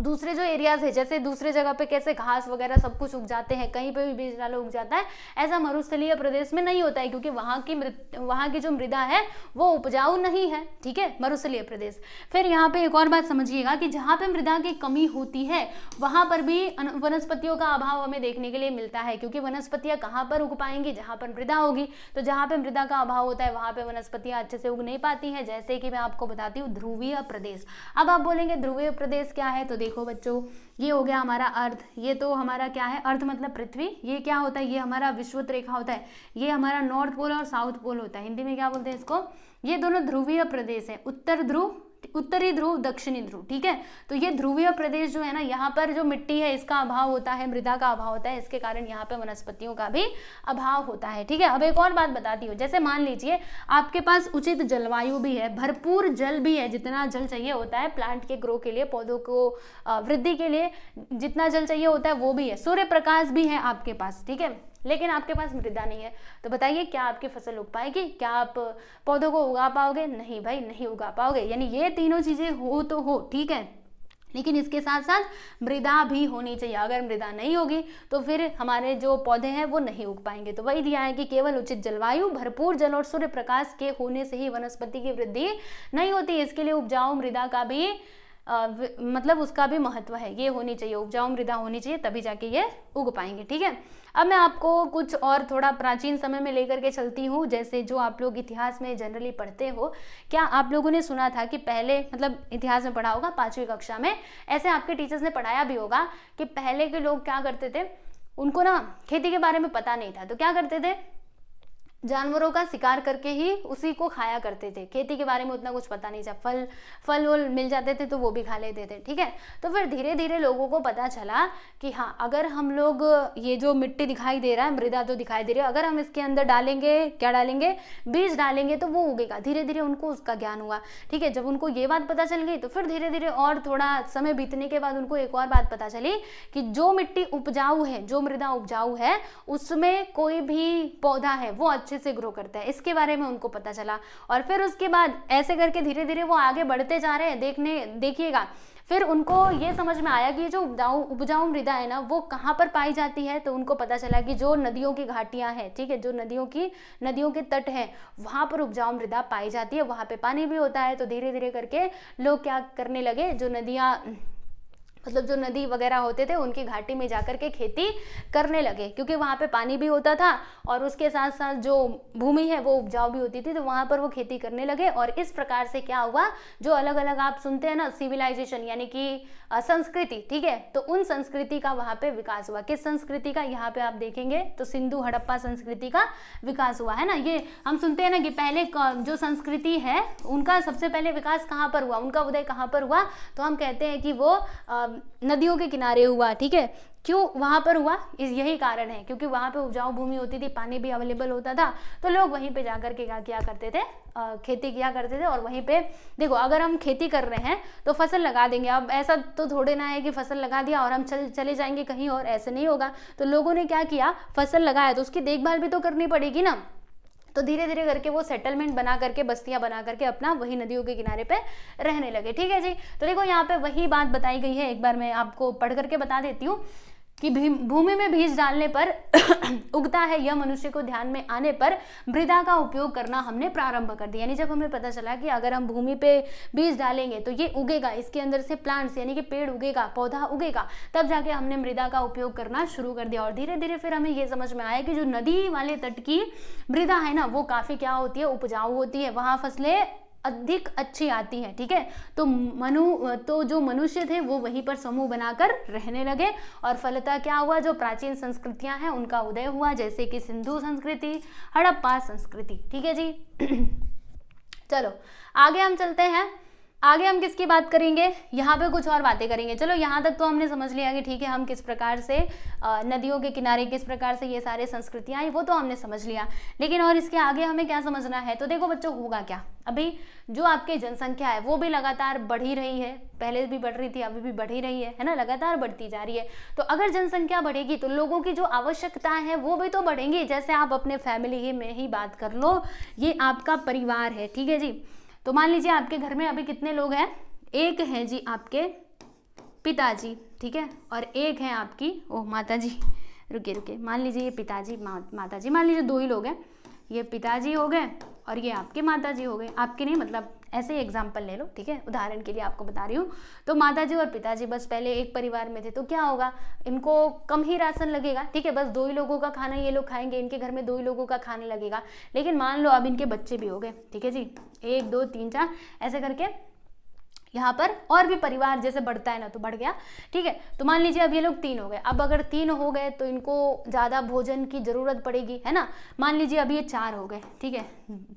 दूसरे जो एरियाज़ है जैसे दूसरे जगह पे कैसे घास वगैरह सब कुछ उग जाते हैं कहीं पे भी बीज डालो उग जाता है ऐसा मरुस्थलीय प्रदेश में नहीं होता है क्योंकि वहाँ की वहां वहाँ की जो मृदा है वो उपजाऊ नहीं है ठीक है मरुस्थलीय प्रदेश फिर यहाँ पे एक और बात समझिएगा कि जहाँ पे मृदा की कमी होती है वहाँ पर भी वनस्पतियों का अभाव हमें देखने के लिए मिलता है क्योंकि वनस्पतियाँ कहाँ पर उग पाएंगी जहाँ पर मृदा होगी तो जहाँ पर मृदा का अभाव होता है वहाँ पर वनस्पतियाँ अच्छे से उग नहीं पाती हैं जैसे कि मैं आपको बताती हूँ ध्रुवीय प्रदेश अब आप बोलेंगे ध्रुवीय प्रदेश क्या है तो देखो बच्चों ये हो गया हमारा अर्थ ये तो हमारा क्या है अर्थ मतलब पृथ्वी ये क्या होता है ये हमारा विश्वत रेखा होता है ये हमारा नॉर्थ पोल और साउथ पोल होता है हिंदी में क्या बोलते हैं इसको ये दोनों ध्रुवीय प्रदेश है उत्तर ध्रुव उत्तरी ध्रुव दक्षिणी ध्रुव ठीक है तो ये ध्रुवीय प्रदेश जो है ना यहाँ पर जो मिट्टी है इसका अभाव होता है मृदा का अभाव होता है इसके कारण यहाँ पे वनस्पतियों का भी अभाव होता है ठीक है अब एक और बात बताती हूँ जैसे मान लीजिए आपके पास उचित जलवायु भी है भरपूर जल भी है जितना जल चाहिए होता है प्लांट के ग्रो के लिए पौधों को वृद्धि के लिए जितना जल चाहिए होता है वो भी है सूर्य प्रकाश भी है आपके पास ठीक है लेकिन आपके पास मृदा नहीं है तो बताइए क्या आपकी फसल उग पाएगी क्या आप पौधों को उगा पाओगे नहीं भाई नहीं उगा पाओगे यानी ये तीनों चीज़ें हो तो हो ठीक है लेकिन इसके साथ साथ मृदा भी होनी चाहिए अगर मृदा नहीं होगी तो फिर हमारे जो पौधे हैं वो नहीं उग पाएंगे तो वही दिया है कि केवल उचित जलवायु भरपूर जल और सूर्य प्रकाश के होने से ही वनस्पति की वृद्धि नहीं होती इसके लिए उपजाऊ मृदा का भी आ, मतलब उसका भी महत्व है ये होनी चाहिए उपजाऊ मृदा होनी चाहिए तभी जाके ये उग पाएंगे ठीक है अब मैं आपको कुछ और थोड़ा प्राचीन समय में लेकर के चलती हूँ जैसे जो आप लोग इतिहास में जनरली पढ़ते हो क्या आप लोगों ने सुना था कि पहले मतलब इतिहास में पढ़ा होगा पाँचवीं कक्षा में ऐसे आपके टीचर्स ने पढ़ाया भी होगा कि पहले के लोग क्या करते थे उनको ना खेती के बारे में पता नहीं था तो क्या करते थे जानवरों का शिकार करके ही उसी को खाया करते थे खेती के बारे में उतना कुछ पता नहीं था फल फल वल मिल जाते थे तो वो भी खा लेते थे ठीक है तो फिर धीरे धीरे लोगों को पता चला कि हाँ अगर हम लोग ये जो मिट्टी दिखाई दे रहा है मृदा जो दिखाई दे रही है अगर हम इसके अंदर डालेंगे क्या डालेंगे बीज डालेंगे तो वो उगेगा धीरे धीरे उनको उसका ज्ञान हुआ ठीक है जब उनको ये बात पता चल गई तो फिर धीरे धीरे और थोड़ा समय बीतने के बाद उनको एक और बात पता चली कि जो मिट्टी उपजाऊ है जो मृदा उपजाऊ है उसमें कोई भी पौधा है वो अच्छा अच्छे से ग्रो करता है इसके बारे में उनको पता चला और फिर उसके बाद ऐसे करके धीरे धीरे वो आगे बढ़ते जा रहे हैं देखने देखिएगा फिर उनको ये समझ में आया कि जो उपजाऊ उपजाऊ मृदा है ना वो कहाँ पर पाई जाती है तो उनको पता चला कि जो नदियों की घाटियाँ हैं ठीक है जो नदियों की नदियों के तट हैं वहाँ पर उपजाऊ मृदा पाई जाती है वहाँ पे पानी भी होता है तो धीरे धीरे करके लोग क्या करने लगे जो नदियाँ मतलब जो नदी वगैरह होते थे उनकी घाटी में जाकर के खेती करने लगे क्योंकि वहाँ पे पानी भी होता था और उसके साथ साथ जो भूमि है वो उपजाऊ भी होती थी तो वहाँ पर वो खेती करने लगे और इस प्रकार से क्या हुआ जो अलग अलग आप सुनते हैं ना सिविलाइजेशन यानी कि संस्कृति ठीक है तो उन संस्कृति का वहाँ पर विकास हुआ किस संस्कृति का यहाँ पर आप देखेंगे तो सिंधु हड़प्पा संस्कृति का विकास हुआ है ना ये हम सुनते हैं ना कि पहले जो संस्कृति है उनका सबसे पहले विकास कहाँ पर हुआ उनका उदय कहाँ पर हुआ तो हम कहते हैं कि वो नदियों के किनारे हुआ ठीक है क्यों वहाँ पर हुआ इस यही कारण है क्योंकि वहाँ पे उपजाऊ भूमि होती थी पानी भी अवेलेबल होता था तो लोग वहीं पे जाकर के क्या किया करते थे आ, खेती किया करते थे और वहीं पे देखो अगर हम खेती कर रहे हैं तो फसल लगा देंगे अब ऐसा तो थोड़े ना है कि फसल लगा दिया और हम चल चले जाएंगे कहीं और ऐसे नहीं होगा तो लोगों ने क्या किया फसल लगाया तो उसकी देखभाल भी तो करनी पड़ेगी ना तो धीरे धीरे करके वो सेटलमेंट बना करके बस्तियां बना करके अपना वही नदियों के किनारे पे रहने लगे ठीक है जी तो देखो यहाँ पे वही बात बताई गई है एक बार मैं आपको पढ़ करके बता देती हूँ कि भूमि में बीज डालने पर उगता है यह मनुष्य को ध्यान में आने पर मृदा का उपयोग करना हमने प्रारंभ कर दिया यानी जब हमें पता चला कि अगर हम भूमि पे बीज डालेंगे तो ये उगेगा इसके अंदर से प्लांट्स यानी कि पेड़ उगेगा पौधा उगेगा तब जाके हमने मृदा का उपयोग करना शुरू कर दिया और धीरे धीरे फिर हमें यह समझ में आया कि जो नदी वाले तट की मृदा है ना वो काफ़ी क्या होती है उपजाऊ होती है वहाँ फसलें अधिक अच्छी आती है ठीक है तो मनु तो जो मनुष्य थे वो वहीं पर समूह बनाकर रहने लगे और फलतः क्या हुआ जो प्राचीन संस्कृतियां हैं उनका उदय हुआ जैसे कि सिंधु संस्कृति हड़प्पा संस्कृति ठीक है जी चलो आगे हम चलते हैं आगे हम किसकी बात करेंगे यहाँ पे कुछ और बातें करेंगे चलो यहाँ तक तो हमने समझ लिया कि ठीक है हम किस प्रकार से नदियों के किनारे किस प्रकार से ये सारे संस्कृतियाँ हैं वो तो हमने समझ लिया लेकिन और इसके आगे हमें क्या समझना है तो देखो बच्चों होगा क्या अभी जो आपकी जनसंख्या है वो भी लगातार बढ़ ही रही है पहले भी बढ़ रही थी अभी भी बढ़ ही रही है है ना लगातार बढ़ती जा रही है तो अगर जनसंख्या बढ़ेगी तो लोगों की जो आवश्यकता हैं वो भी तो बढ़ेंगी जैसे आप अपने फैमिली में ही बात कर लो ये आपका परिवार है ठीक है जी तो मान लीजिए आपके घर में अभी कितने लोग हैं एक है जी आपके पिताजी ठीक है और एक है आपकी ओ माता जी रुके रुके मान लीजिए ये पिताजी मा, माता जी मान लीजिए दो ही लोग हैं ये पिताजी हो गए और ये आपके माता जी हो गए आपके नहीं मतलब ऐसे ही एग्जाम्पल ले लो ठीक है उदाहरण के लिए आपको बता रही हूँ तो माता जी और पिताजी बस पहले एक परिवार में थे तो क्या होगा इनको कम ही राशन लगेगा ठीक है बस दो ही लोगों का खाना ये लोग खाएंगे इनके घर में दो ही लोगों का खाना लगेगा लेकिन मान लो अब इनके बच्चे भी हो गए ठीक है जी एक दो तीन चार ऐसे करके यहाँ पर और भी परिवार जैसे बढ़ता है ना तो बढ़ गया ठीक है तो मान लीजिए अब ये लोग तीन हो गए अब अगर तीन हो गए तो इनको ज़्यादा भोजन की ज़रूरत पड़ेगी है ना मान लीजिए अब ये चार हो गए ठीक है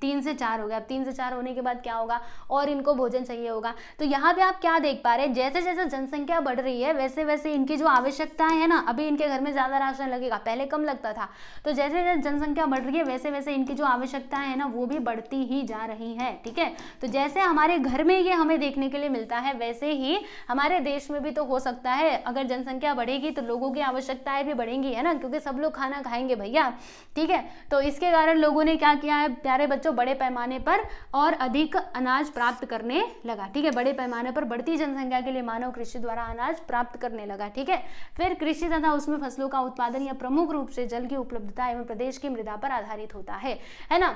तीन से चार हो गया अब तीन से चार होने के बाद क्या होगा और इनको भोजन चाहिए होगा तो यहाँ पे आप क्या देख पा रहे हैं जैसे जैसे जनसंख्या बढ़ रही है वैसे वैसे इनकी जो आवश्यकताएं है ना अभी इनके घर में ज़्यादा राशन लगेगा पहले कम लगता था तो जैसे जैसे जनसंख्या बढ़ रही है वैसे वैसे इनकी जो आवश्यकताएं है ना वो भी बढ़ती ही जा रही है ठीक है तो जैसे हमारे घर में ये हमें देखने के लिए मिलता है वैसे ही हमारे देश में भी तो हो सकता है अगर जनसंख्या बढ़ेगी तो लोगों की आवश्यकताएं भी बढ़ेंगी है ना क्योंकि सब लोग खाना खाएंगे भैया ठीक है तो इसके कारण लोगों ने क्या किया है प्यारे सारे बच्चों बड़े पैमाने पर और अधिक अनाज प्राप्त करने लगा ठीक है बड़े पैमाने पर बढ़ती जनसंख्या के लिए मानव कृषि द्वारा अनाज प्राप्त करने लगा ठीक है फिर कृषि तथा उसमें फसलों का उत्पादन या प्रमुख रूप से जल की उपलब्धता एवं प्रदेश की मृदा पर आधारित होता है है ना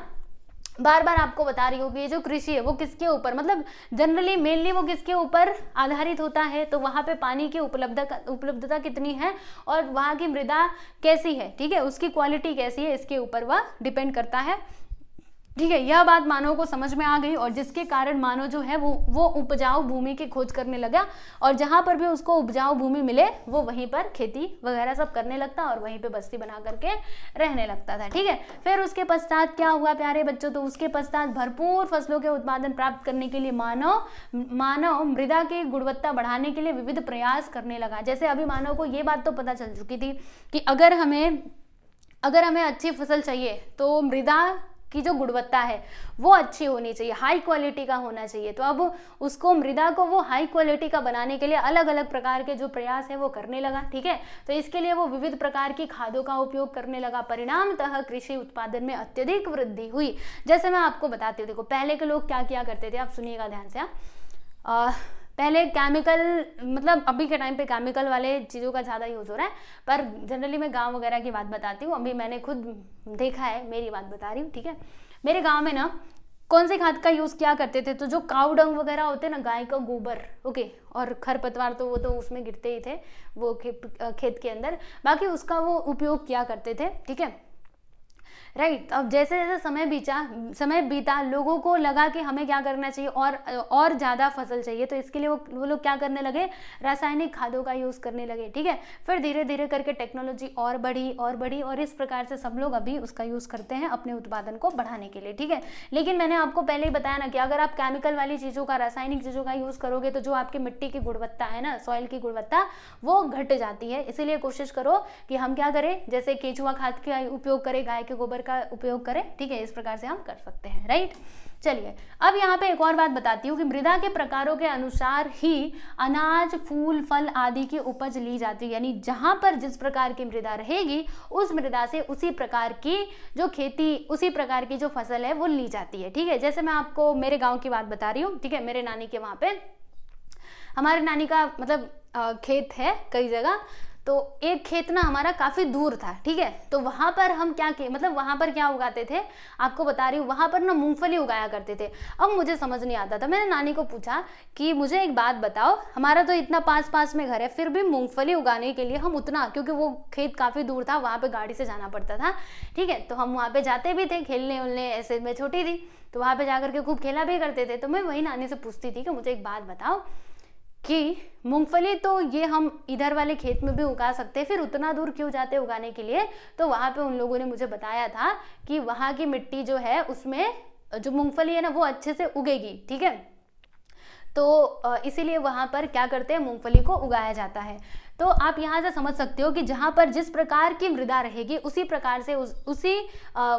बार बार आपको बता रही हूँ कि ये जो कृषि है वो किसके ऊपर मतलब जनरली मेनली वो किसके ऊपर आधारित होता है तो वहाँ पे पानी की उपलब्धता उपलब्धता कितनी है और वहाँ की मृदा कैसी है ठीक है उसकी क्वालिटी कैसी है इसके ऊपर वह डिपेंड करता है ठीक है यह बात मानव को समझ में आ गई और जिसके कारण मानव जो है वो वो उपजाऊ भूमि की खोज करने लगा और जहां पर भी उसको उपजाऊ भूमि मिले वो वहीं पर खेती वगैरह सब करने लगता और वहीं पे बस्ती बना करके रहने लगता था ठीक है फिर उसके पश्चात क्या हुआ प्यारे बच्चों तो उसके पश्चात भरपूर फसलों के उत्पादन प्राप्त करने के लिए मानव मानव मृदा की गुणवत्ता बढ़ाने के लिए विविध प्रयास करने लगा जैसे अभी मानव को ये बात तो पता चल चुकी थी कि अगर हमें अगर हमें अच्छी फसल चाहिए तो मृदा की जो गुणवत्ता है वो अच्छी होनी चाहिए हाई क्वालिटी का होना चाहिए तो अब उसको मृदा को वो हाई क्वालिटी का बनाने के लिए अलग अलग प्रकार के जो प्रयास है वो करने लगा ठीक है तो इसके लिए वो विविध प्रकार की खादों का उपयोग करने लगा परिणामतः कृषि उत्पादन में अत्यधिक वृद्धि हुई जैसे मैं आपको बताती हूँ देखो पहले के लोग क्या किया करते थे आप सुनिएगा ध्यान से आप हाँ। पहले केमिकल मतलब अभी के टाइम पे केमिकल वाले चीज़ों का ज़्यादा यूज़ हो रहा है पर जनरली मैं गांव वगैरह की बात बताती हूँ अभी मैंने खुद देखा है मेरी बात बता रही हूँ ठीक है मेरे गाँव में ना कौन से खाद का यूज़ क्या करते थे तो जो काउडंग डंग वगैरह होते हैं ना गाय का गोबर ओके और खरपतवार तो वो तो उसमें गिरते ही थे वो खेत के अंदर बाकी उसका वो उपयोग किया करते थे ठीक है राइट अब जैसे जैसे समय बीता समय बीता लोगों को लगा कि हमें क्या करना चाहिए और और ज़्यादा फसल चाहिए तो इसके लिए वो वो लोग क्या करने लगे रासायनिक खादों का यूज़ करने लगे ठीक है फिर धीरे धीरे करके टेक्नोलॉजी और बढ़ी और बढ़ी और इस प्रकार से सब लोग अभी उसका यूज़ करते हैं अपने उत्पादन को बढ़ाने के लिए ठीक है लेकिन मैंने आपको पहले ही बताया ना कि अगर आप केमिकल वाली चीज़ों का रासायनिक चीज़ों का यूज़ करोगे तो जो आपकी मिट्टी की गुणवत्ता है ना सॉइल की गुणवत्ता वो घट जाती है इसीलिए कोशिश करो कि हम क्या करें जैसे केचुआ खाद का उपयोग करें गाय के गोबर का उपयोग करें ठीक है इस प्रकार से हम कर सकते हैं राइट चलिए अब यहाँ पे एक और बात बताती हूँ कि मृदा के प्रकारों के अनुसार ही अनाज फूल फल आदि की उपज ली जाती है यानी जहाँ पर जिस प्रकार की मृदा रहेगी उस मृदा से उसी प्रकार की जो खेती उसी प्रकार की जो फसल है वो ली जाती है ठीक है जैसे मैं आपको मेरे गाँव की बात बता रही हूँ ठीक है मेरे नानी के वहाँ पे हमारे नानी का मतलब खेत है कई जगह तो एक खेत ना हमारा काफ़ी दूर था ठीक है तो वहाँ पर हम क्या के मतलब वहाँ पर क्या उगाते थे आपको बता रही हूँ वहाँ पर ना मूंगफली उगाया करते थे अब मुझे समझ नहीं आता था मैंने नानी को पूछा कि मुझे एक बात बताओ हमारा तो इतना पास पास में घर है फिर भी मूँगफली उगाने के लिए हम उतना क्योंकि वो खेत काफ़ी दूर था वहाँ पर गाड़ी से जाना पड़ता था ठीक है तो हम वहाँ पर जाते भी थे खेलने उलने ऐसे में छोटी थी तो वहाँ पर जा के खूब खेला भी करते थे तो मैं वही नानी से पूछती थी कि मुझे एक बात बताओ कि मूंगफली तो ये हम इधर वाले खेत में भी उगा सकते हैं फिर उतना दूर क्यों जाते हैं उगाने के लिए तो वहाँ पे उन लोगों ने मुझे बताया था कि वहाँ की मिट्टी जो है उसमें जो मूंगफली है ना वो अच्छे से उगेगी ठीक है तो इसीलिए वहाँ पर क्या करते हैं मूंगफली को उगाया जाता है तो आप यहाँ से समझ सकते हो कि जहाँ पर जिस प्रकार की मृदा रहेगी उसी प्रकार से उस, उसी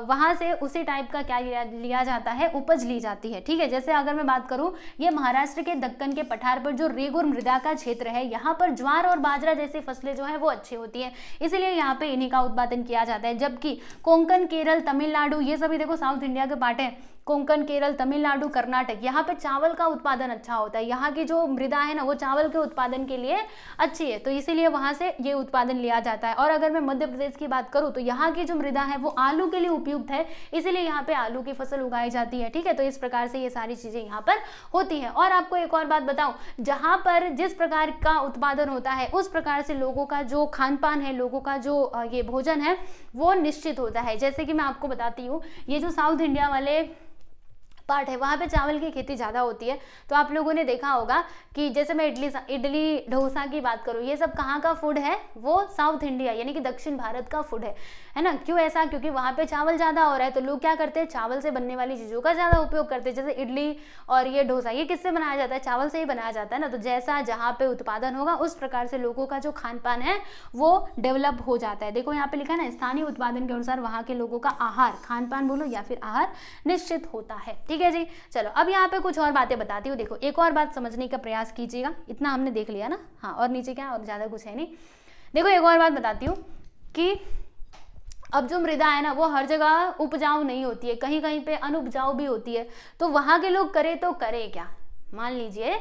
वहाँ से उसी टाइप का क्या लिया, लिया जाता है उपज ली जाती है ठीक है जैसे अगर मैं बात करूँ ये महाराष्ट्र के दक्कन के पठार पर जो रेगुर मृदा का क्षेत्र है यहाँ पर ज्वार और बाजरा जैसी फसलें जो है वो अच्छी होती है इसीलिए यहाँ पर इन्हीं का उत्पादन किया जाता है जबकि कोंकण केरल तमिलनाडु ये सभी देखो साउथ इंडिया के पार्ट है कोंकण केरल तमिलनाडु कर्नाटक यहाँ पे चावल का उत्पादन अच्छा होता है यहाँ की जो मृदा है ना वो चावल के उत्पादन के लिए अच्छी है तो इसीलिए वहाँ से ये उत्पादन लिया जाता है और अगर मैं मध्य प्रदेश की बात करूँ तो यहाँ की जो मृदा है वो आलू के लिए उपयुक्त है इसीलिए यहाँ पे आलू की फसल उगाई जाती है ठीक है तो इस प्रकार से ये सारी चीज़ें यहाँ पर होती हैं और आपको एक और बात बताऊँ जहाँ पर जिस प्रकार का उत्पादन होता है उस प्रकार से लोगों का जो खान पान है लोगों का जो ये भोजन है वो निश्चित होता है जैसे कि मैं आपको बताती हूँ ये जो साउथ इंडिया वाले पार्ट है वहाँ पे चावल की खेती ज़्यादा होती है तो आप लोगों ने देखा होगा कि जैसे मैं इडली इडली डोसा की बात करूँ ये सब कहाँ का फूड है वो साउथ इंडिया यानी कि दक्षिण भारत का फूड है है ना क्यों ऐसा क्योंकि वहाँ पे चावल ज़्यादा हो रहा है तो लोग क्या करते हैं चावल से बनने वाली चीज़ों का ज़्यादा उपयोग करते हैं जैसे इडली और ये डोसा ये किससे बनाया जाता है चावल से ही बनाया जाता है ना तो जैसा जहाँ पे उत्पादन होगा उस प्रकार से लोगों का जो खान पान है वो डेवलप हो जाता है देखो यहाँ पे लिखा है ना स्थानीय उत्पादन के अनुसार वहाँ के लोगों का आहार खान पान बोलो या फिर आहार निश्चित होता है ठीक है जी चलो अब यहाँ पे कुछ और बातें बताती हूँ देखो एक और बात समझने का प्रयास कीजिएगा इतना हमने देख लिया ना हाँ और नीचे क्या और ज़्यादा कुछ है नहीं देखो एक और बात बताती हूँ कि अब जो मृदा है ना वो हर जगह उपजाऊ नहीं होती है कहीं कहीं पे अनुपजाऊ भी होती है तो वहां के लोग करे तो करे क्या मान लीजिए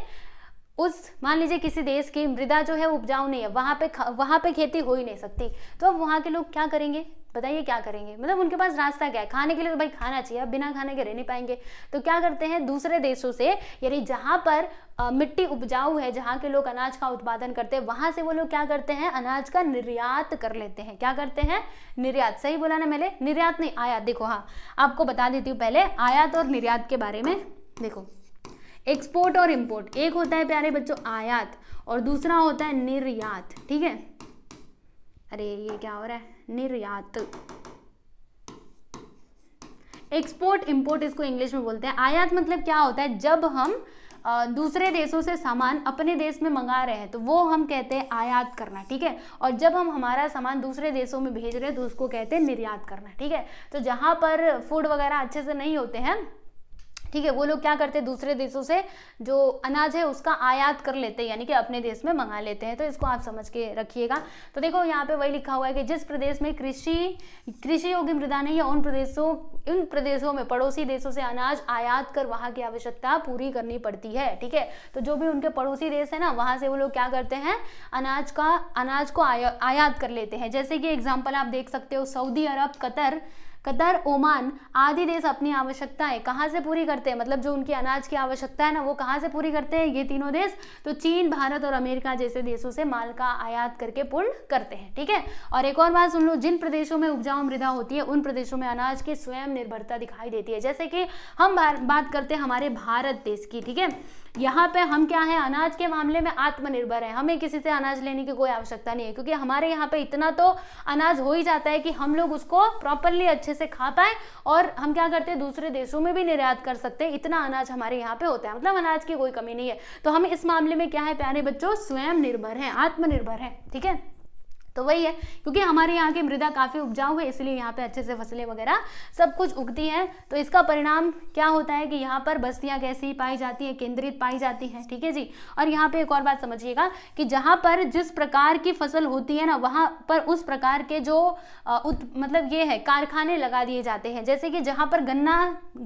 उस मान लीजिए किसी देश की मृदा जो है उपजाऊ नहीं है वहां पे वहां पे खेती हो ही नहीं सकती तो अब वहां के लोग क्या करेंगे बताइए क्या करेंगे मतलब उनके पास रास्ता क्या है खाने के लिए तो भाई खाना चाहिए अब बिना खाने के रह नहीं पाएंगे तो क्या करते हैं दूसरे देशों से यानी जहाँ पर आ, मिट्टी उपजाऊ है जहाँ के लोग अनाज का उत्पादन करते हैं वहाँ से वो लोग क्या करते हैं अनाज का निर्यात कर लेते हैं क्या करते हैं निर्यात सही बोला ना मैंने निर्यात नहीं आयात देखो हाँ आपको बता देती हूँ पहले आयात और निर्यात के बारे में देखो एक्सपोर्ट और इम्पोर्ट एक होता है प्यारे बच्चों आयात और दूसरा होता है निर्यात ठीक है अरे ये क्या हो रहा है निर्यात एक्सपोर्ट इंपोर्ट इसको इंग्लिश में बोलते हैं आयात मतलब क्या होता है जब हम दूसरे देशों से सामान अपने देश में मंगा रहे हैं तो वो हम कहते हैं आयात करना ठीक है और जब हम हमारा सामान दूसरे देशों में भेज रहे हैं तो उसको कहते हैं निर्यात करना ठीक है तो जहाँ पर फूड वगैरह अच्छे से नहीं होते हैं ठीक है वो लोग क्या करते हैं दूसरे देशों से जो अनाज है उसका आयात कर लेते हैं यानी कि अपने देश में मंगा लेते हैं तो इसको आप समझ के रखिएगा तो देखो यहाँ पे वही लिखा हुआ है कि जिस प्रदेश में कृषि कृषि योग्य मृदा नहीं है उन प्रदेशों इन प्रदेशों में पड़ोसी देशों से अनाज आयात कर वहाँ की आवश्यकता पूरी करनी पड़ती है ठीक है तो जो भी उनके पड़ोसी देश है ना वहाँ से वो लोग क्या करते हैं अनाज का अनाज को आया, आयात कर लेते हैं जैसे कि एग्जाम्पल आप देख सकते हो Saudi Arab Qatar Qatar Oman आदि देश अपनी आवश्यकताएं कहाँ से पूरी करते हैं मतलब जो उनकी अनाज की आवश्यकता है ना वो कहाँ से पूरी करते हैं ये तीनों देश तो चीन भारत और अमेरिका जैसे देशों से माल का आयात करके पूर्ण करते हैं ठीक है और एक और बात सुन लो जिन प्रदेशों में उपजाऊ मृदा होती है उन प्रदेशों में अनाज की स्वयं निर्भरता दिखाई देती है जैसे कि हम बात करते हैं हमारे भारत देश की ठीक है यहाँ पे हम क्या है अनाज के मामले में आत्मनिर्भर है हमें किसी से अनाज लेने की कोई आवश्यकता नहीं है क्योंकि हमारे यहाँ पे इतना तो अनाज हो ही जाता है कि हम लोग उसको प्रॉपरली अच्छे से खा पाए और हम क्या करते हैं दूसरे देशों में भी निर्यात कर सकते हैं इतना अनाज हमारे यहाँ पे होता है मतलब अनाज की कोई कमी नहीं है तो हम इस मामले में क्या है प्यारे बच्चों स्वयं निर्भर है आत्मनिर्भर है ठीक है तो वही है क्योंकि हमारे यहाँ की मृदा काफ़ी उपजाऊ है इसलिए यहाँ पे अच्छे से फसलें वगैरह सब कुछ उगती है तो इसका परिणाम क्या होता है कि यहाँ पर बस्तियाँ कैसी पाई जाती है केंद्रित पाई जाती हैं ठीक है जी और यहाँ पे एक और बात समझिएगा कि जहाँ पर जिस प्रकार की फसल होती है ना वहाँ पर उस प्रकार के जो उत, मतलब ये है कारखाने लगा दिए जाते हैं जैसे कि जहाँ पर गन्ना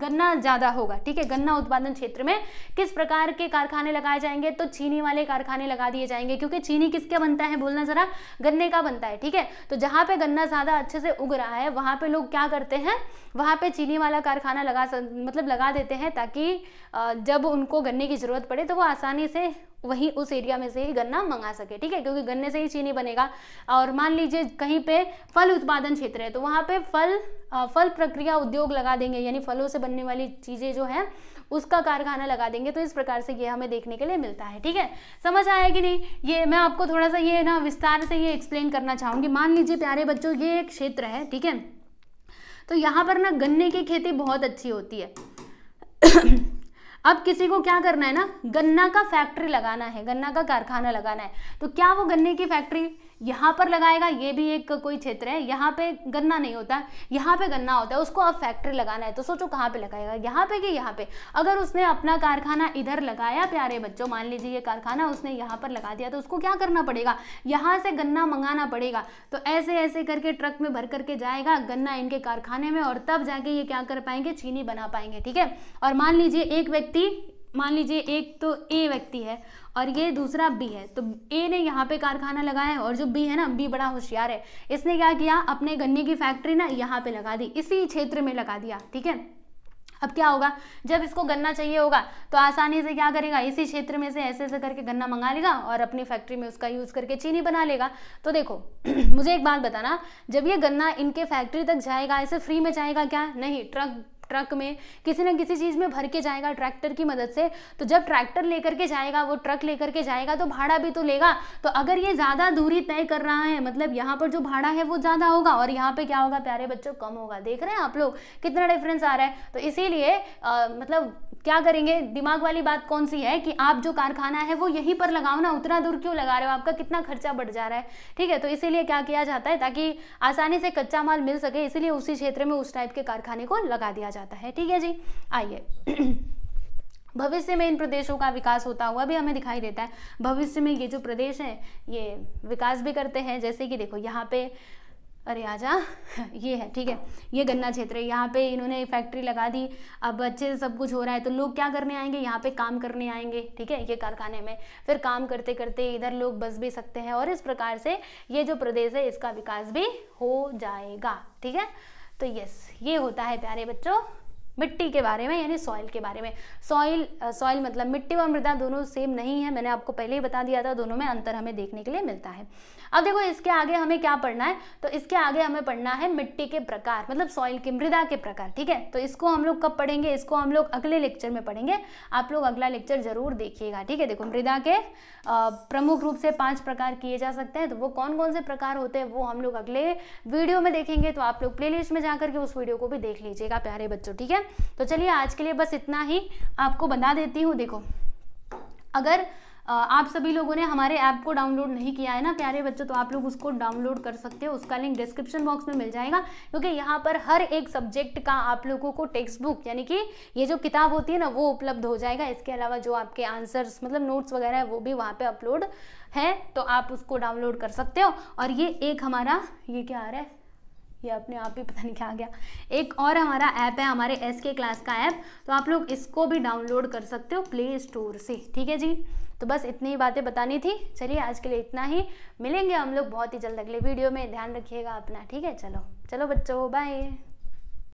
गन्ना ज़्यादा होगा ठीक है गन्ना उत्पादन क्षेत्र में किस प्रकार के कारखाने लगाए जाएंगे तो चीनी वाले कारखाने लगा दिए जाएंगे क्योंकि चीनी किसके बनता है बोलना ज़रा गन्ने का बनता है ठीक है तो जहाँ पे गन्ना ज़्यादा अच्छे से उग रहा है वहाँ पे लोग क्या करते हैं वहाँ पे चीनी वाला कारखाना लगा मतलब लगा देते हैं ताकि जब उनको गन्ने की ज़रूरत पड़े तो वो आसानी से वही उस एरिया में से ही गन्ना मंगा सके ठीक है क्योंकि गन्ने से ही चीनी बनेगा और मान लीजिए कहीं पे फल उत्पादन क्षेत्र है तो वहाँ पे फल फल प्रक्रिया उद्योग लगा देंगे यानी फलों से बनने वाली चीज़ें जो है उसका कारखाना लगा देंगे तो इस प्रकार से ये हमें देखने के लिए मिलता है ठीक है समझ आया कि नहीं ये मैं आपको थोड़ा सा ये ना विस्तार से ये एक्सप्लेन करना चाहूंगी मान लीजिए प्यारे बच्चों ये एक क्षेत्र है ठीक है तो यहाँ पर ना गन्ने की खेती बहुत अच्छी होती है अब किसी को क्या करना है ना गन्ना का फैक्ट्री लगाना है गन्ना का कारखाना लगाना है तो क्या वो गन्ने की फैक्ट्री यहाँ पर लगाएगा ये भी एक कोई क्षेत्र है यहाँ पे गन्ना नहीं होता यहाँ पे गन्ना होता है उसको अब फैक्ट्री लगाना है तो सोचो कहाँ पे लगाएगा यहाँ पे कि यहाँ पे अगर उसने अपना कारखाना इधर लगाया प्यारे बच्चों मान लीजिए ये कारखाना उसने यहाँ पर लगा दिया तो उसको क्या करना पड़ेगा यहाँ से गन्ना मंगाना पड़ेगा तो ऐसे ऐसे करके ट्रक में भर करके जाएगा गन्ना इनके कारखाने में और तब जाके ये क्या कर पाएंगे चीनी बना पाएंगे ठीक है और मान लीजिए एक व्यक्ति मान लीजिए एक तो ए व्यक्ति है और ये दूसरा बी है तो ए ने यहाँ पे कारखाना लगाया है और जो बी है ना बी बड़ा होशियार है इसने क्या किया अपने गन्ने की फैक्ट्री ना यहाँ पे लगा दी इसी क्षेत्र में लगा दिया ठीक है अब क्या होगा जब इसको गन्ना चाहिए होगा तो आसानी से क्या करेगा इसी क्षेत्र में से ऐसे ऐसे करके गन्ना मंगा लेगा और अपनी फैक्ट्री में उसका यूज़ करके चीनी बना लेगा तो देखो मुझे एक बात बताना जब ये गन्ना इनके फैक्ट्री तक जाएगा ऐसे फ्री में जाएगा क्या नहीं ट्रक ट्रक में किसी न किसी चीज़ में भर के जाएगा ट्रैक्टर की मदद से तो जब ट्रैक्टर लेकर के जाएगा वो ट्रक लेकर के जाएगा तो भाड़ा भी तो लेगा तो अगर ये ज़्यादा दूरी तय कर रहा है मतलब यहाँ पर जो भाड़ा है वो ज़्यादा होगा और यहाँ पे क्या होगा प्यारे बच्चों कम होगा देख रहे हैं आप लोग कितना डिफरेंस आ रहा है तो इसीलिए मतलब क्या करेंगे दिमाग वाली बात कौन सी है कि आप जो कारखाना है वो यहीं पर लगाओ ना उतना दूर क्यों लगा रहे हो आपका कितना खर्चा बढ़ जा रहा है ठीक है तो इसीलिए क्या किया जाता है ताकि आसानी से कच्चा माल मिल सके इसीलिए उसी क्षेत्र में उस टाइप के कारखाने को लगा दिया जाता है जाता है ठीक है जी आइए भविष्य में इन प्रदेशों का विकास होता हुआ भी हमें दिखाई देता है भविष्य में ये जो प्रदेश हैं ये विकास भी करते हैं जैसे कि देखो यहाँ पे अरे आजा ये है ठीक है ये गन्ना क्षेत्र है यहाँ पे इन्होंने फैक्ट्री लगा दी अब अच्छे से सब कुछ हो रहा है तो लोग क्या करने आएंगे यहाँ पे काम करने आएंगे ठीक है ये कारखाने में फिर काम करते करते इधर लोग बस भी सकते हैं और इस प्रकार से ये जो प्रदेश है इसका विकास भी हो जाएगा ठीक है तो यस ये होता है प्यारे बच्चों मिट्टी के बारे में यानी सॉइल के बारे में सॉइल सॉइल uh, मतलब मिट्टी और मृदा दोनों सेम नहीं है मैंने आपको पहले ही बता दिया था दोनों में अंतर हमें देखने के लिए मिलता है अब देखो इसके आगे हमें क्या पढ़ना है तो इसके आगे हमें पढ़ना है मिट्टी के प्रकार मतलब सॉइल के मृदा के प्रकार ठीक है तो इसको हम लोग कब पढ़ेंगे इसको हम लोग अगले लेक्चर में पढ़ेंगे आप लोग अगला लेक्चर जरूर देखिएगा ठीक है देखो मृदा के uh, प्रमुख रूप से पाँच प्रकार किए जा सकते हैं तो वो कौन कौन से प्रकार होते हैं वो हम लोग अगले वीडियो में देखेंगे तो आप लोग प्ले में जा करके उस वीडियो को भी देख लीजिएगा प्यारे बच्चों ठीक है है तो चलिए आज के लिए बस इतना ही आपको बता देती हूँ देखो अगर आप सभी लोगों ने हमारे ऐप को डाउनलोड नहीं किया है ना प्यारे बच्चों तो आप लोग उसको डाउनलोड कर सकते हो उसका लिंक डिस्क्रिप्शन बॉक्स में मिल जाएगा क्योंकि यहाँ पर हर एक सब्जेक्ट का आप लोगों को टेक्स्ट बुक यानी कि ये जो किताब होती है ना वो उपलब्ध हो जाएगा इसके अलावा जो आपके आंसर्स मतलब नोट्स वगैरह है वो भी वहाँ पर अपलोड है तो आप उसको डाउनलोड कर सकते हो और ये एक हमारा ये क्या आ रहा है ये अपने आप ही पता नहीं क्या आ गया एक और हमारा ऐप है हमारे एस के क्लास का ऐप तो आप लोग इसको भी डाउनलोड कर सकते हो प्ले स्टोर से ठीक है जी तो बस इतनी ही बातें बतानी थी चलिए आज के लिए इतना ही मिलेंगे हम लोग बहुत ही जल्द अगले वीडियो में ध्यान रखिएगा अपना ठीक है चलो चलो बच्चों बाय